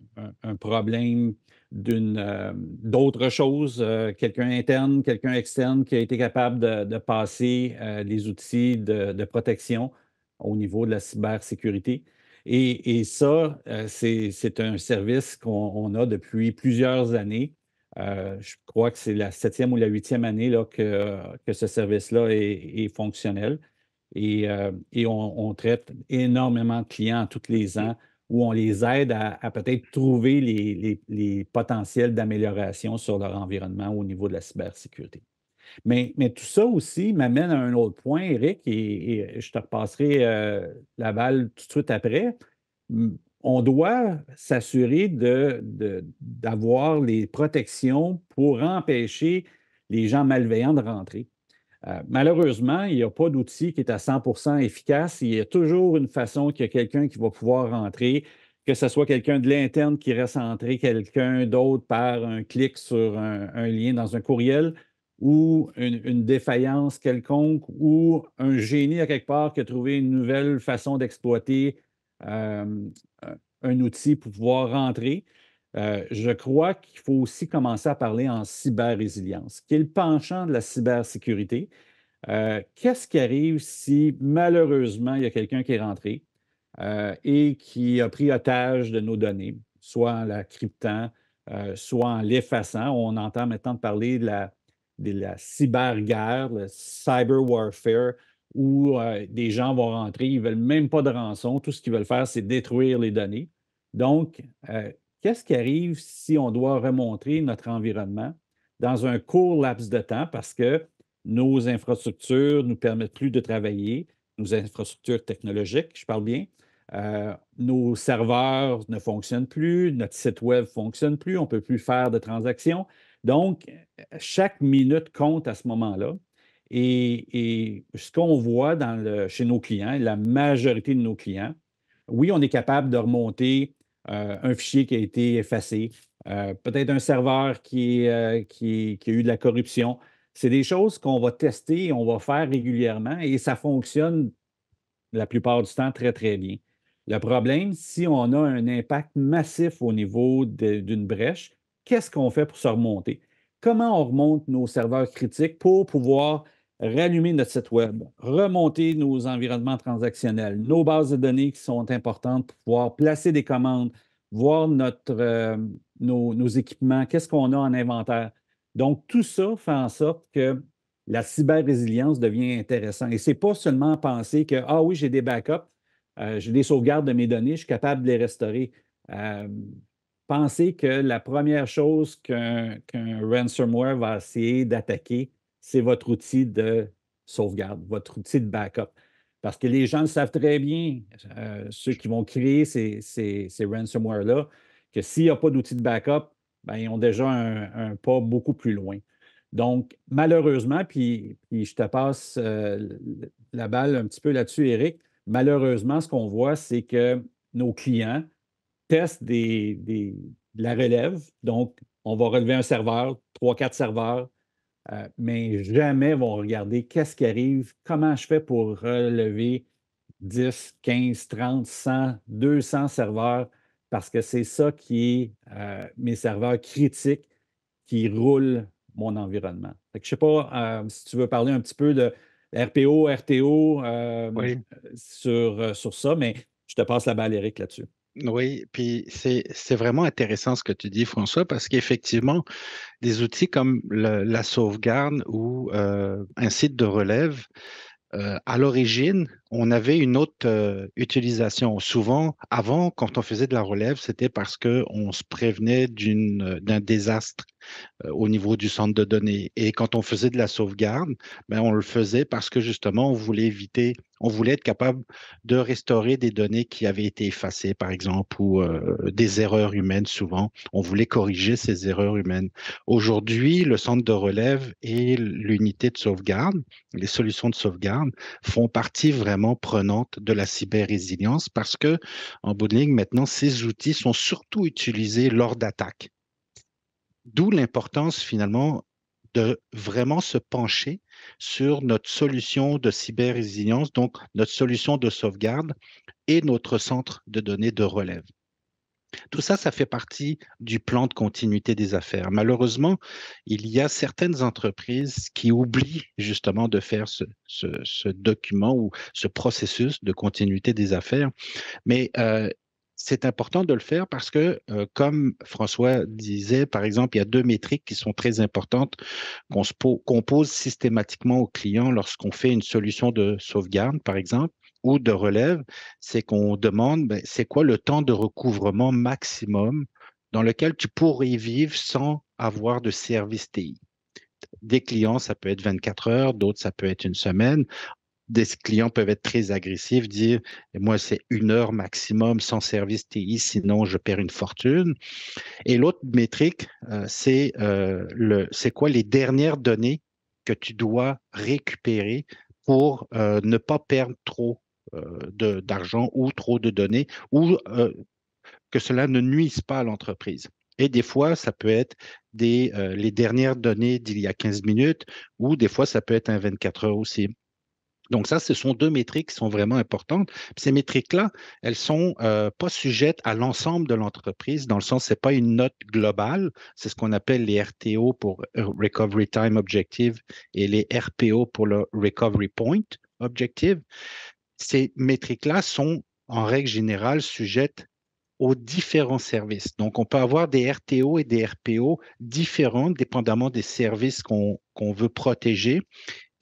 problème d'une euh, d'autre chose, quelqu'un interne, quelqu'un externe qui a été capable de, passer les outils de, protection au niveau de la cybersécurité. et ça, c'est un service qu'on a depuis plusieurs années euh, je crois que c'est la septième ou la huitième année là, que, ce service-là est, fonctionnel. Et, euh, on, traite énormément de clients tous les ans où on les aide à, peut-être trouver les, potentiels d'amélioration sur leur environnement au niveau de la cybersécurité. Mais, tout ça aussi m'amène à un autre point, Eric, et, je te repasserai euh, la balle tout de suite après on doit s'assurer d'avoir les protections pour empêcher les gens malveillants de rentrer. Euh, malheureusement, il n'y a pas d'outil qui est à 100 efficace. Il y a toujours une façon qu'il y a quelqu'un qui va pouvoir rentrer, que ce soit quelqu'un de l'interne qui reste entré, quelqu'un d'autre par un clic sur un, lien dans un courriel ou une, une, défaillance quelconque ou un génie à quelque part qui a trouvé une nouvelle façon d'exploiter un outil pour pouvoir rentrer. Euh, je crois qu'il faut aussi commencer à parler en cyber-résilience, qui est le penchant de la cybersécurité. Euh, qu'est-ce qui arrive si malheureusement il y a quelqu'un qui est rentré euh, et qui a pris otage de nos données, soit en la cryptant, soit en l'effaçant? On entend maintenant parler de la, de la le cyber warfare où euh, des gens vont rentrer, ils ne veulent même pas de rançon, tout ce qu'ils veulent faire, c'est détruire les données. Donc, euh, qu'est-ce qui arrive si on doit remontrer notre environnement dans un court laps de temps parce que nos infrastructures ne nous permettent plus de travailler, nos infrastructures technologiques, je parle bien, euh, nos serveurs ne fonctionnent plus, notre site web ne fonctionne plus, on ne peut plus faire de transactions. Donc, chaque minute compte à ce moment-là. Et, ce qu'on voit chez nos clients, la majorité de nos clients, oui, on est capable de remonter euh, un fichier qui a été effacé, euh, peut-être un serveur euh, qui, qui, a eu de la corruption. C'est des choses qu'on va tester, on va faire régulièrement et ça fonctionne la plupart du temps très, très bien. Le problème, si on a un impact massif au niveau d'une brèche, qu'est-ce qu'on fait pour se remonter? Comment on remonte nos serveurs critiques pour pouvoir rallumer notre site Web, remonter nos environnements transactionnels, nos bases de données qui sont importantes pour pouvoir placer des commandes, voir notre, euh, nos, équipements, qu'est-ce qu'on a en inventaire. Donc, tout ça fait en sorte que la cyber-résilience devient intéressante. Et ce n'est pas seulement penser que, ah oui, j'ai des backups, euh, j'ai des sauvegardes de mes données, je suis capable de les restaurer. Euh, penser pensez que la première chose qu'un ransomware va essayer d'attaquer, c'est votre outil de sauvegarde, votre outil de backup. Parce que les gens le savent très bien, euh, ceux qui vont créer ces, ransomware-là, que s'il n'y a pas d'outil de backup, ben, ils ont déjà un, pas beaucoup plus loin. Donc, malheureusement, puis, je te passe euh, la balle un petit peu là-dessus, Eric, malheureusement, ce qu'on voit, c'est que nos clients testent des, la relève. Donc, on va relever un serveur, trois, quatre serveurs, euh, mais jamais vont regarder qu'est-ce qui arrive, comment je fais pour relever 10, 15, 30, 100, 200 serveurs, parce que c'est ça qui est euh, mes serveurs critiques qui roulent mon environnement. je ne sais pas euh, si tu veux parler un petit peu de RPO, RTO sur, sur ça, mais je te passe la balle, Eric, là-dessus. Oui, puis c'est, vraiment intéressant ce que tu dis, François, parce qu'effectivement, des outils comme la sauvegarde ou euh, un site de relève, euh, à l'origine, on avait une autre euh, utilisation. Souvent, avant, quand on faisait de la relève, c'était parce qu'on se prévenait d'un désastre euh, au niveau du centre de données. Et quand on faisait de la sauvegarde, ben, on le faisait parce que justement, on voulait éviter, on voulait être capable de restaurer des données qui avaient été effacées, par exemple, ou euh, des erreurs humaines souvent. On voulait corriger ces erreurs humaines. Aujourd'hui, le centre de relève et l'unité de sauvegarde, les solutions de sauvegarde, font partie vraiment prenante de la cyber-résilience parce que, en bout de ligne, maintenant, ces outils sont surtout utilisés lors d'attaques. D'où l'importance finalement de vraiment se pencher sur notre solution de cyber-résilience, donc notre solution de sauvegarde et notre centre de données de relève. Tout ça, ça fait partie du plan de continuité des affaires. Malheureusement, il y a certaines entreprises qui oublient justement de faire ce, document ou ce processus de continuité des affaires, mais euh, c'est important de le faire parce que, euh, comme François disait, par exemple, il y a deux métriques qui sont très importantes qu'on pose systématiquement aux clients lorsqu'on fait une solution de sauvegarde, par exemple, ou de relève, c'est qu'on demande, ben, c'est quoi le temps de recouvrement maximum dans lequel tu pourrais vivre sans avoir de service TI des clients, ça peut être 24 heures, d'autres, ça peut être une semaine des clients peuvent être très agressifs, dire moi c'est une heure maximum sans service TI, sinon je perds une fortune. Et l'autre métrique, euh, c'est euh, le c'est quoi les dernières données que tu dois récupérer pour euh, ne pas perdre trop d'argent ou trop de données ou que cela ne nuise pas à l'entreprise. Et des fois, ça peut être des, les dernières données d'il y a 15 minutes ou des fois, ça peut être un 24 heures aussi. Donc ça, ce sont deux métriques qui sont vraiment importantes. ces métriques-là, elles sont euh, pas sujettes à l'ensemble de l'entreprise, dans le sens c'est pas une note globale, c'est ce qu'on appelle les RTO pour euh, Recovery Time Objective et les RPO pour le Recovery Point Objective. Ces métriques-là sont en règle générale sujettes aux différents services. Donc, on peut avoir des RTO et des RPO différents, dépendamment des services qu'on veut protéger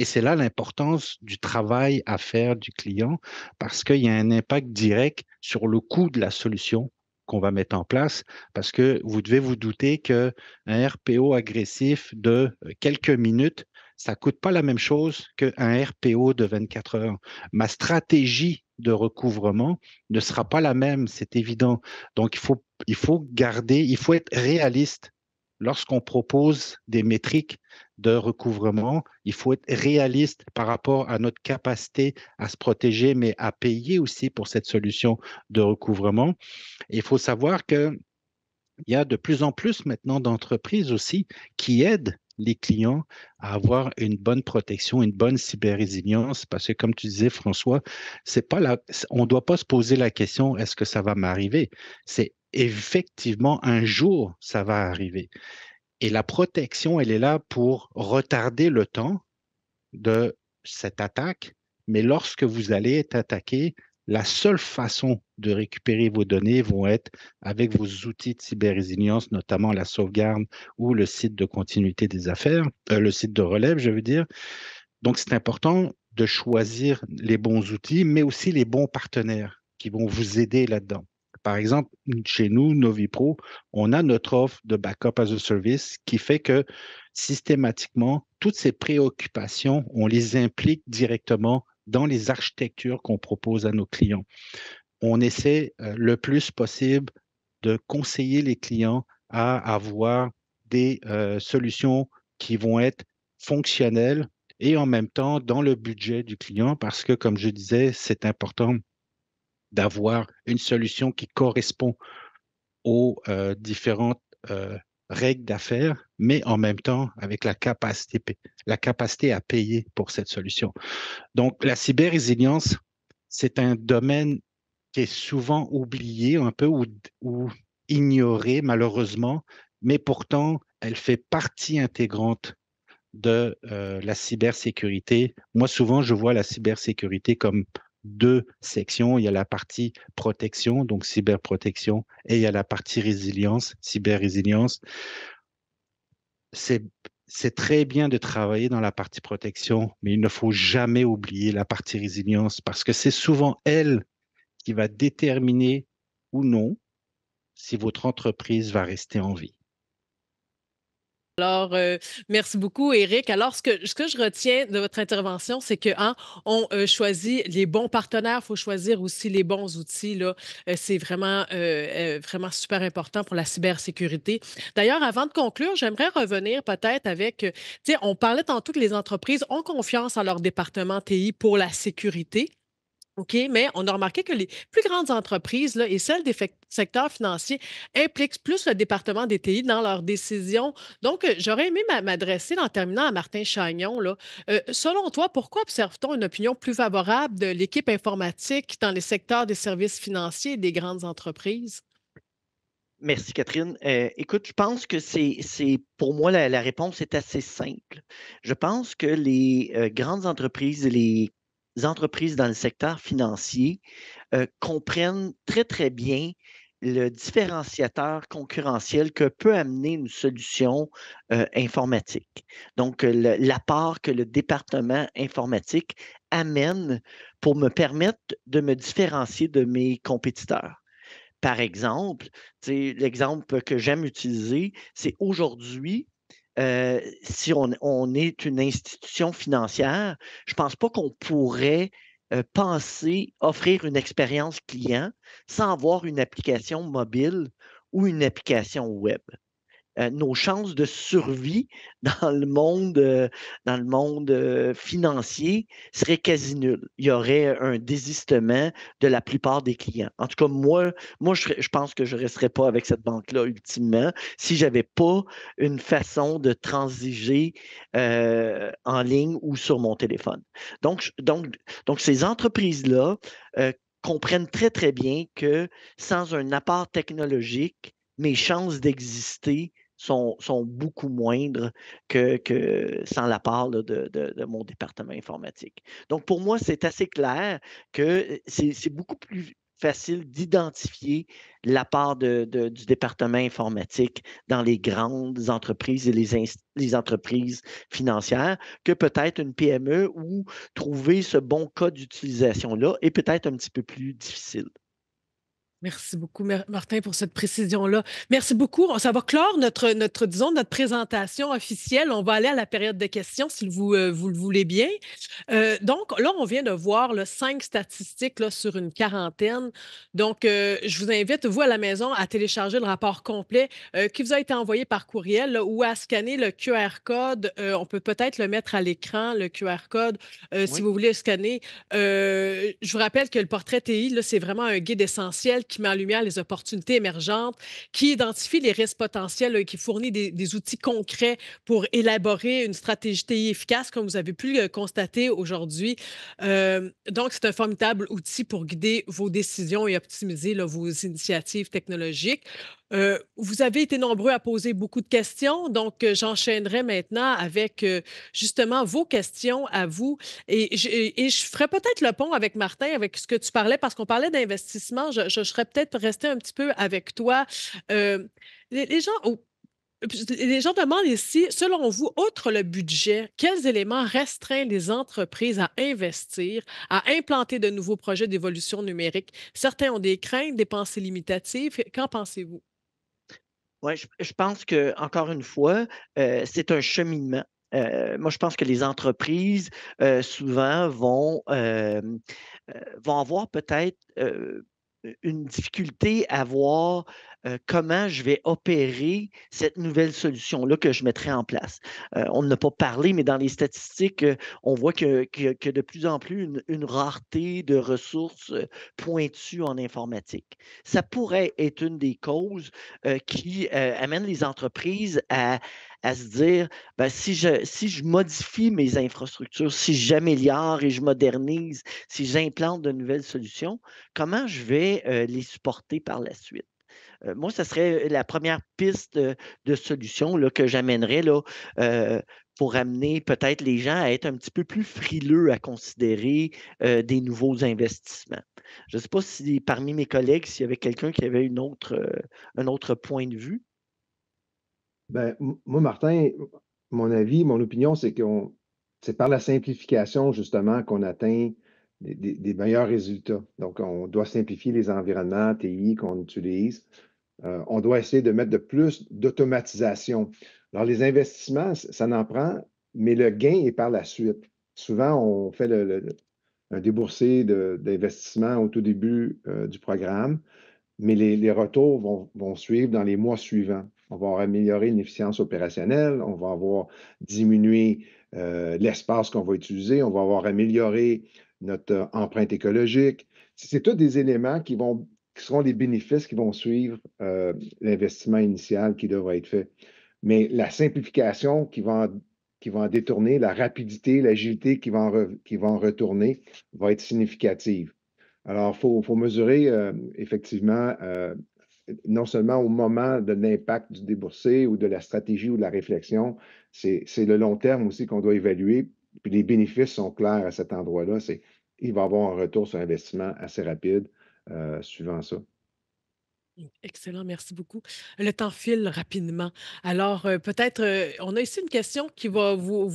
et c'est là l'importance du travail à faire du client parce qu'il y a un impact direct sur le coût de la solution qu'on va mettre en place parce que vous devez vous douter qu'un RPO agressif de euh, quelques minutes, ça ne coûte pas la même chose qu'un RPO de 24 heures. Ma stratégie de recouvrement ne sera pas la même, c'est évident. Donc, il faut, il faut garder, il faut être réaliste lorsqu'on propose des métriques, de recouvrement. Il faut être réaliste par rapport à notre capacité à se protéger, mais à payer aussi pour cette solution de recouvrement. il faut savoir qu'il y a de plus en plus maintenant d'entreprises aussi qui aident les clients à avoir une bonne protection, une bonne cyber-résilience, parce que comme tu disais, François, c'est pas la, on ne doit pas se poser la question est-ce que ça va m'arriver C'est effectivement un jour ça va arriver. Et la protection, elle est là pour retarder le temps de cette attaque. Mais lorsque vous allez être attaqué, la seule façon de récupérer vos données vont être avec vos outils de cyber-résilience, notamment la sauvegarde ou le site de continuité des affaires, euh, le site de relève, je veux dire. Donc, c'est important de choisir les bons outils, mais aussi les bons partenaires qui vont vous aider là-dedans. Par exemple, chez nous, Novipro, on a notre offre de backup as a service qui fait que systématiquement, toutes ces préoccupations, on les implique directement dans les architectures qu'on propose à nos clients. On essaie euh, le plus possible de conseiller les clients à avoir des euh, solutions qui vont être fonctionnelles et en même temps dans le budget du client parce que, comme je disais, c'est important d'avoir une solution qui correspond aux euh, différentes euh, règles d'affaires, mais en même temps avec la capacité, à payer pour cette solution. Donc, la cyber-résilience, c'est un domaine qui est souvent oublié un peu ou, ignoré malheureusement, mais pourtant, elle fait partie intégrante de euh, la cybersécurité. Moi, souvent, je vois la cybersécurité comme deux sections. Il y a la partie protection, donc cyberprotection, et il y a la partie résilience, cyber-résilience. c'est très bien de travailler dans la partie protection, mais il ne faut jamais oublier la partie résilience parce que c'est souvent elle qui va déterminer ou non si votre entreprise va rester en vie. Alors, euh, merci beaucoup, Eric. Alors, ce que, je retiens de votre intervention, c'est que hein, on euh, choisit les bons partenaires, il faut choisir aussi les bons outils. Là. Euh, c'est vraiment, vraiment super important pour la cybersécurité. D'ailleurs, avant de conclure, j'aimerais revenir peut-être avec, tu on parlait tantôt que les entreprises ont confiance en leur département TI pour la sécurité. OK, mais on a remarqué que les plus grandes entreprises et celles des secteurs financiers impliquent plus le département des TI dans leurs décisions. Donc, euh, j'aurais aimé m'adresser en terminant à Martin Chagnon. Là. Euh, selon toi, pourquoi observe-t-on une opinion plus favorable de l'équipe informatique dans les secteurs des services financiers et des grandes entreprises? Merci Catherine. Euh, écoute, je pense que c'est pour moi la, réponse est assez simple. Je pense que les grandes entreprises et les entreprises dans le secteur financier euh, comprennent très, très bien le différenciateur concurrentiel que peut amener une solution euh, informatique. Donc, euh, l'apport que le département informatique amène pour me permettre de me différencier de mes compétiteurs. Par exemple, l'exemple que j'aime utiliser, c'est aujourd'hui, euh, si on, est une institution financière, je ne pense pas qu'on pourrait euh, penser offrir une expérience client sans avoir une application mobile ou une application web. Euh, nos chances de survie dans le monde, euh, dans le monde euh, financier seraient quasi nulles. Il y aurait un désistement de la plupart des clients. En tout cas, moi, moi je, pense que je ne resterais pas avec cette banque-là ultimement si je n'avais pas une façon de transiger en ligne ou sur mon téléphone. Donc, donc, donc ces entreprises-là comprennent très, très bien que sans un apport technologique, mes chances d'exister sont, beaucoup moindres que, sans la part de, mon département informatique. Donc, pour moi, c'est assez clair que eh, c'est beaucoup plus facile d'identifier la part du département informatique dans les grandes entreprises et les, les entreprises financières que peut-être une PME où trouver ce bon code d'utilisation-là est peut-être un petit peu plus difficile. Merci beaucoup, Martin, pour cette précision-là. Merci beaucoup. Ça va clore notre, notre, disons, notre présentation officielle. On va aller à la période de questions, si vous, euh, vous le voulez bien. Euh, donc, là, on vient de voir cinq statistiques sur une quarantaine. Donc, euh, je vous invite, vous, à la maison, à télécharger le rapport complet qui vous a été envoyé par courriel ou à scanner le QR code. on peut peut-être le mettre à l'écran, le QR code, si vous voulez le scanner. je vous rappelle que le portrait TI, c'est vraiment un guide essentiel qui met en lumière les opportunités émergentes, qui identifie les risques potentiels et qui fournit des, outils concrets pour élaborer une stratégie TI efficace, comme vous avez pu le constater aujourd'hui. Euh, donc, c'est un formidable outil pour guider vos décisions et optimiser vos initiatives technologiques. Euh, vous avez été nombreux à poser beaucoup de questions, donc euh, j'enchaînerai maintenant avec euh, justement vos questions à vous. Et, je ferai peut-être le pont avec Martin, avec ce que tu parlais, parce qu'on parlait d'investissement. Je, serais peut-être resté un petit peu avec toi. Les, gens... Oh, les gens demandent ici, selon vous, outre le budget, quels éléments restreignent les entreprises à investir, à implanter de nouveaux projets d'évolution numérique? Certains ont des craintes, des pensées limitatives. Qu'en pensez-vous? Oui, je, pense que, encore une fois, euh, c'est un cheminement. Euh, moi, je pense que les entreprises, euh, souvent, vont, vont avoir peut-être une difficulté à voir euh, comment je vais opérer cette nouvelle solution-là que je mettrai en place. On euh, on n'a pas parlé, mais dans les statistiques, euh, on voit que, que, que, de plus en plus une, rareté de ressources pointues en informatique. Ça pourrait être une des causes qui amène les entreprises à, se dire ben, si, je, si je modifie mes infrastructures, si j'améliore et je modernise, si j'implante de nouvelles solutions, comment je vais les supporter par la suite? Euh, moi, ce serait euh, la première piste de, solution là, que j'amènerais euh, pour amener peut-être les gens à être un petit peu plus frileux à considérer des nouveaux investissements. Je ne sais pas si parmi mes collègues, s'il y avait quelqu'un qui avait une autre, un autre point de vue. Ben, moi, Martin, mon avis, mon opinion, c'est que c'est par la simplification, justement, qu'on atteint des, meilleurs résultats. Donc, on doit simplifier les environnements TI qu'on utilise. Euh, on doit essayer de mettre de plus d'automatisation. Alors, les investissements, ça n'en prend, mais le gain est par la suite. Souvent, on fait un déboursé d'investissement au tout début euh, du programme, mais les, retours vont, suivre dans les mois suivants. On va améliorer l'efficience opérationnelle, on va avoir diminué euh, l'espace qu'on va utiliser, on va avoir amélioré notre empreinte écologique. C'est tous des éléments qui vont ce seront les bénéfices qui vont suivre euh, l'investissement initial qui devra être fait. Mais la simplification qui va en, qui va détourner, la rapidité, l'agilité qui, va en qui retourner va être significative. Alors, il faut, mesurer euh, effectivement euh, non seulement au moment de l'impact du déboursé ou de la stratégie ou de la réflexion, c'est le long terme aussi qu'on doit évaluer. Puis les bénéfices sont clairs à cet endroit-là. Il va y avoir un retour sur investissement assez rapide euh, suivant ça. Excellent, merci beaucoup. Le temps file rapidement. Alors, euh, peut-être, euh, on a ici une question qui, va vous,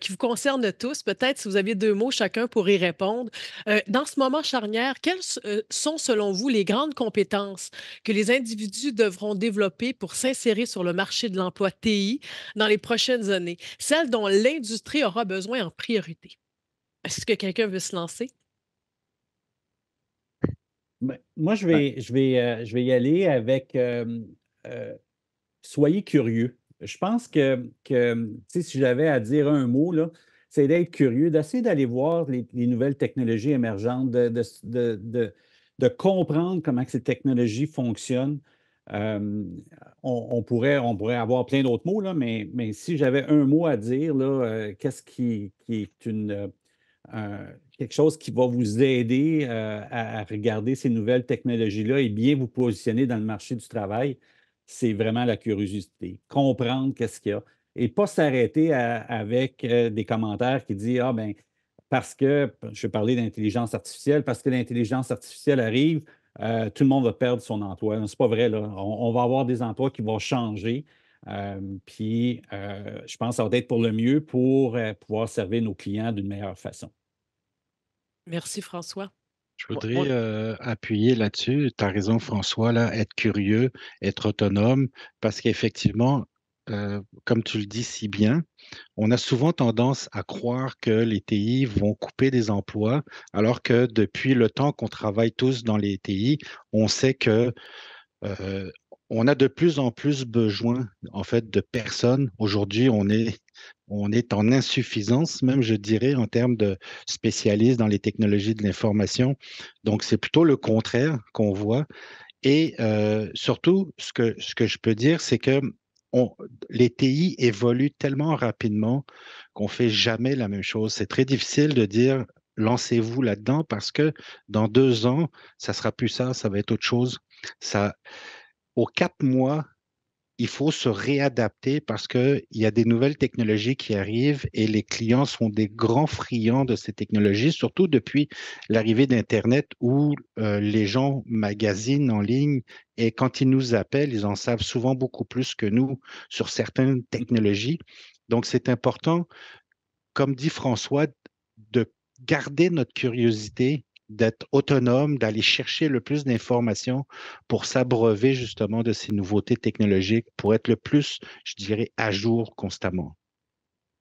qui vous concerne tous. Peut-être si vous aviez deux mots chacun pour y répondre. dans ce moment charnière, quelles sont, selon vous, les grandes compétences que les individus devront développer pour s'insérer sur le marché de l'emploi TI dans les prochaines années, celles dont l'industrie aura besoin en priorité? Est-ce que quelqu'un veut se lancer? moi, je vais, je, vais, euh, je vais y aller avec euh, soyez curieux. Je pense que, si j'avais à dire un mot, c'est d'être curieux, d'essayer d'aller voir les, nouvelles technologies émergentes, de, comprendre comment ces technologies fonctionnent. on, pourrait, on pourrait avoir plein d'autres mots, là, mais, mais si j'avais un mot à dire, là, euh, qu'est-ce qui, qui, est une, quelque chose qui va vous aider euh, à, regarder ces nouvelles technologies-là et bien vous positionner dans le marché du travail, c'est vraiment la curiosité. Comprendre qu'est-ce qu'il y a et pas s'arrêter avec euh, des commentaires qui disent Ah, ben parce que, je vais parler d'intelligence artificielle, parce que l'intelligence artificielle arrive, euh, tout le monde va perdre son emploi. C'est pas vrai, là. On, va avoir des emplois qui vont changer. puis, je pense que ça va être pour le mieux pour pouvoir servir nos clients d'une meilleure façon. Merci François. Je voudrais euh, appuyer là-dessus. Tu as raison, François, là, être curieux, être autonome, parce qu'effectivement, euh, comme tu le dis si bien, on a souvent tendance à croire que les TI vont couper des emplois, alors que depuis le temps qu'on travaille tous dans les TI, on sait que euh, on a de plus en plus besoin, en fait, de personnes. Aujourd'hui, on est, on est en insuffisance, même, je dirais, en termes de spécialistes dans les technologies de l'information. Donc, c'est plutôt le contraire qu'on voit. Et euh, surtout, ce que, ce que je peux dire, c'est que on, les TI évoluent tellement rapidement qu'on fait jamais la même chose. C'est très difficile de dire lancez-vous là-dedans parce que dans deux ans, ça sera plus ça, ça va être autre chose. Ça, au quatre mois, il faut se réadapter parce qu'il y a des nouvelles technologies qui arrivent et les clients sont des grands friands de ces technologies, surtout depuis l'arrivée d'Internet où euh, les gens magasinent en ligne et quand ils nous appellent, ils en savent souvent beaucoup plus que nous sur certaines technologies. Donc c'est important, comme dit François, de garder notre curiosité d'être autonome, d'aller chercher le plus d'informations pour s'abreuver justement de ces nouveautés technologiques, pour être le plus, je dirais, à jour constamment.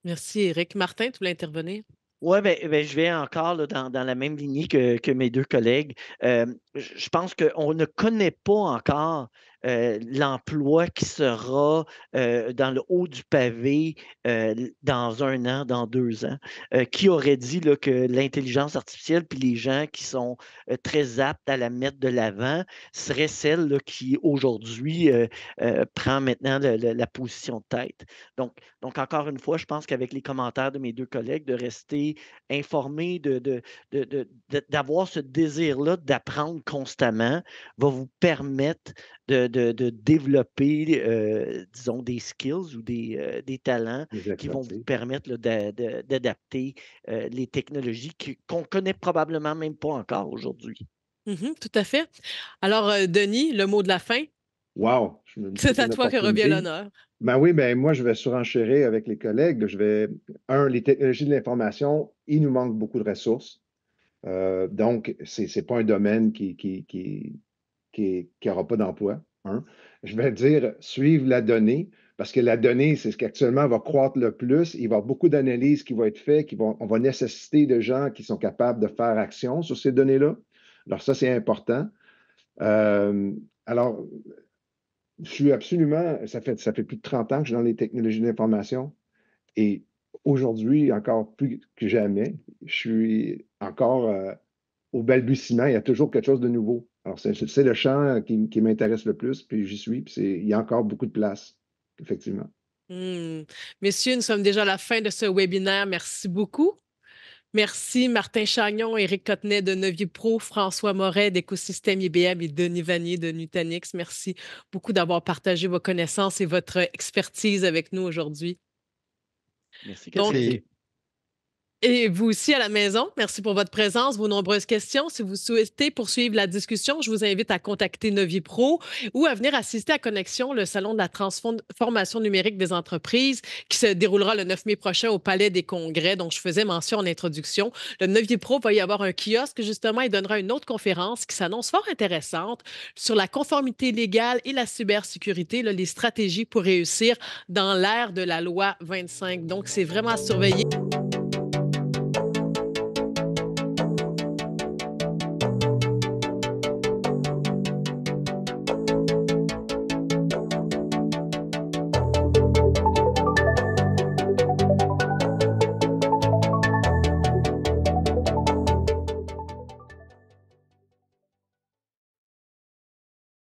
Merci, Eric. Martin, tu voulais intervenir? Oui, ben, ben, je vais encore dans, la même lignée que, mes deux collègues. Euh, je pense qu'on ne connaît pas encore euh, l'emploi qui sera euh, dans le haut du pavé euh, dans un an, dans deux ans. qui aurait dit là, que l'intelligence artificielle, puis les gens qui sont très aptes à la mettre de l'avant, seraient celle qui aujourd'hui prend maintenant la position de tête. Donc, donc, encore une fois, je pense qu'avec les commentaires de mes deux collègues, de rester informé, d'avoir de, de, ce désir-là d'apprendre constamment, va vous permettre de, développer, euh, disons, des skills ou des, euh, talents qui vont vous permettre d'adapter euh, les technologies qu'on ne connaît probablement même pas encore aujourd'hui. Mm-hmm, tout à fait. Alors, Denis, le mot de la fin. Wow! C'est à toi que revient l'honneur. Ben oui, ben moi, je vais surenchérir avec les collègues. Je vais, un, les technologies de l'information, il nous manque beaucoup de ressources. donc, ce n'est pas un domaine qui, qui n'aura pas d'emploi. Je vais dire suivre la donnée, parce que la donnée, c'est ce qui actuellement va croître le plus. Il va y avoir beaucoup d'analyses qui vont être faites, qui vont, on va nécessiter de gens qui sont capables de faire action sur ces données-là. Alors, ça, c'est important. Euh, alors, je suis absolument, ça fait, ça fait plus de 30 ans que je suis dans les technologies d'information. et aujourd'hui, encore plus que jamais, je suis encore euh, au balbutiement. Il y a toujours quelque chose de nouveau. Alors, c'est le champ qui, m'intéresse le plus, puis j'y suis, puis il y a encore beaucoup de place, effectivement. Hmm. Messieurs, nous sommes déjà à la fin de ce webinaire. Merci beaucoup. Merci Martin Chagnon, Éric Cottenet de Neuvier Pro, François Moret d'Écosystème IBM et Denis Vanier de Nutanix. Merci beaucoup d'avoir partagé vos connaissances et votre expertise avec nous aujourd'hui. Merci, Cathy. Et vous aussi à la maison, merci pour votre présence, vos nombreuses questions. Si vous souhaitez poursuivre la discussion, je vous invite à contacter Novier Pro ou à venir assister à Connexion, le salon de la transformation numérique des entreprises qui se déroulera le 9 mai prochain au Palais des Congrès, dont je faisais mention en introduction. Le Novier Pro va y avoir un kiosque, justement, il donnera une autre conférence qui s'annonce fort intéressante sur la conformité légale et la cybersécurité, les stratégies pour réussir dans l'ère de la loi 25. Donc, c'est vraiment à surveiller.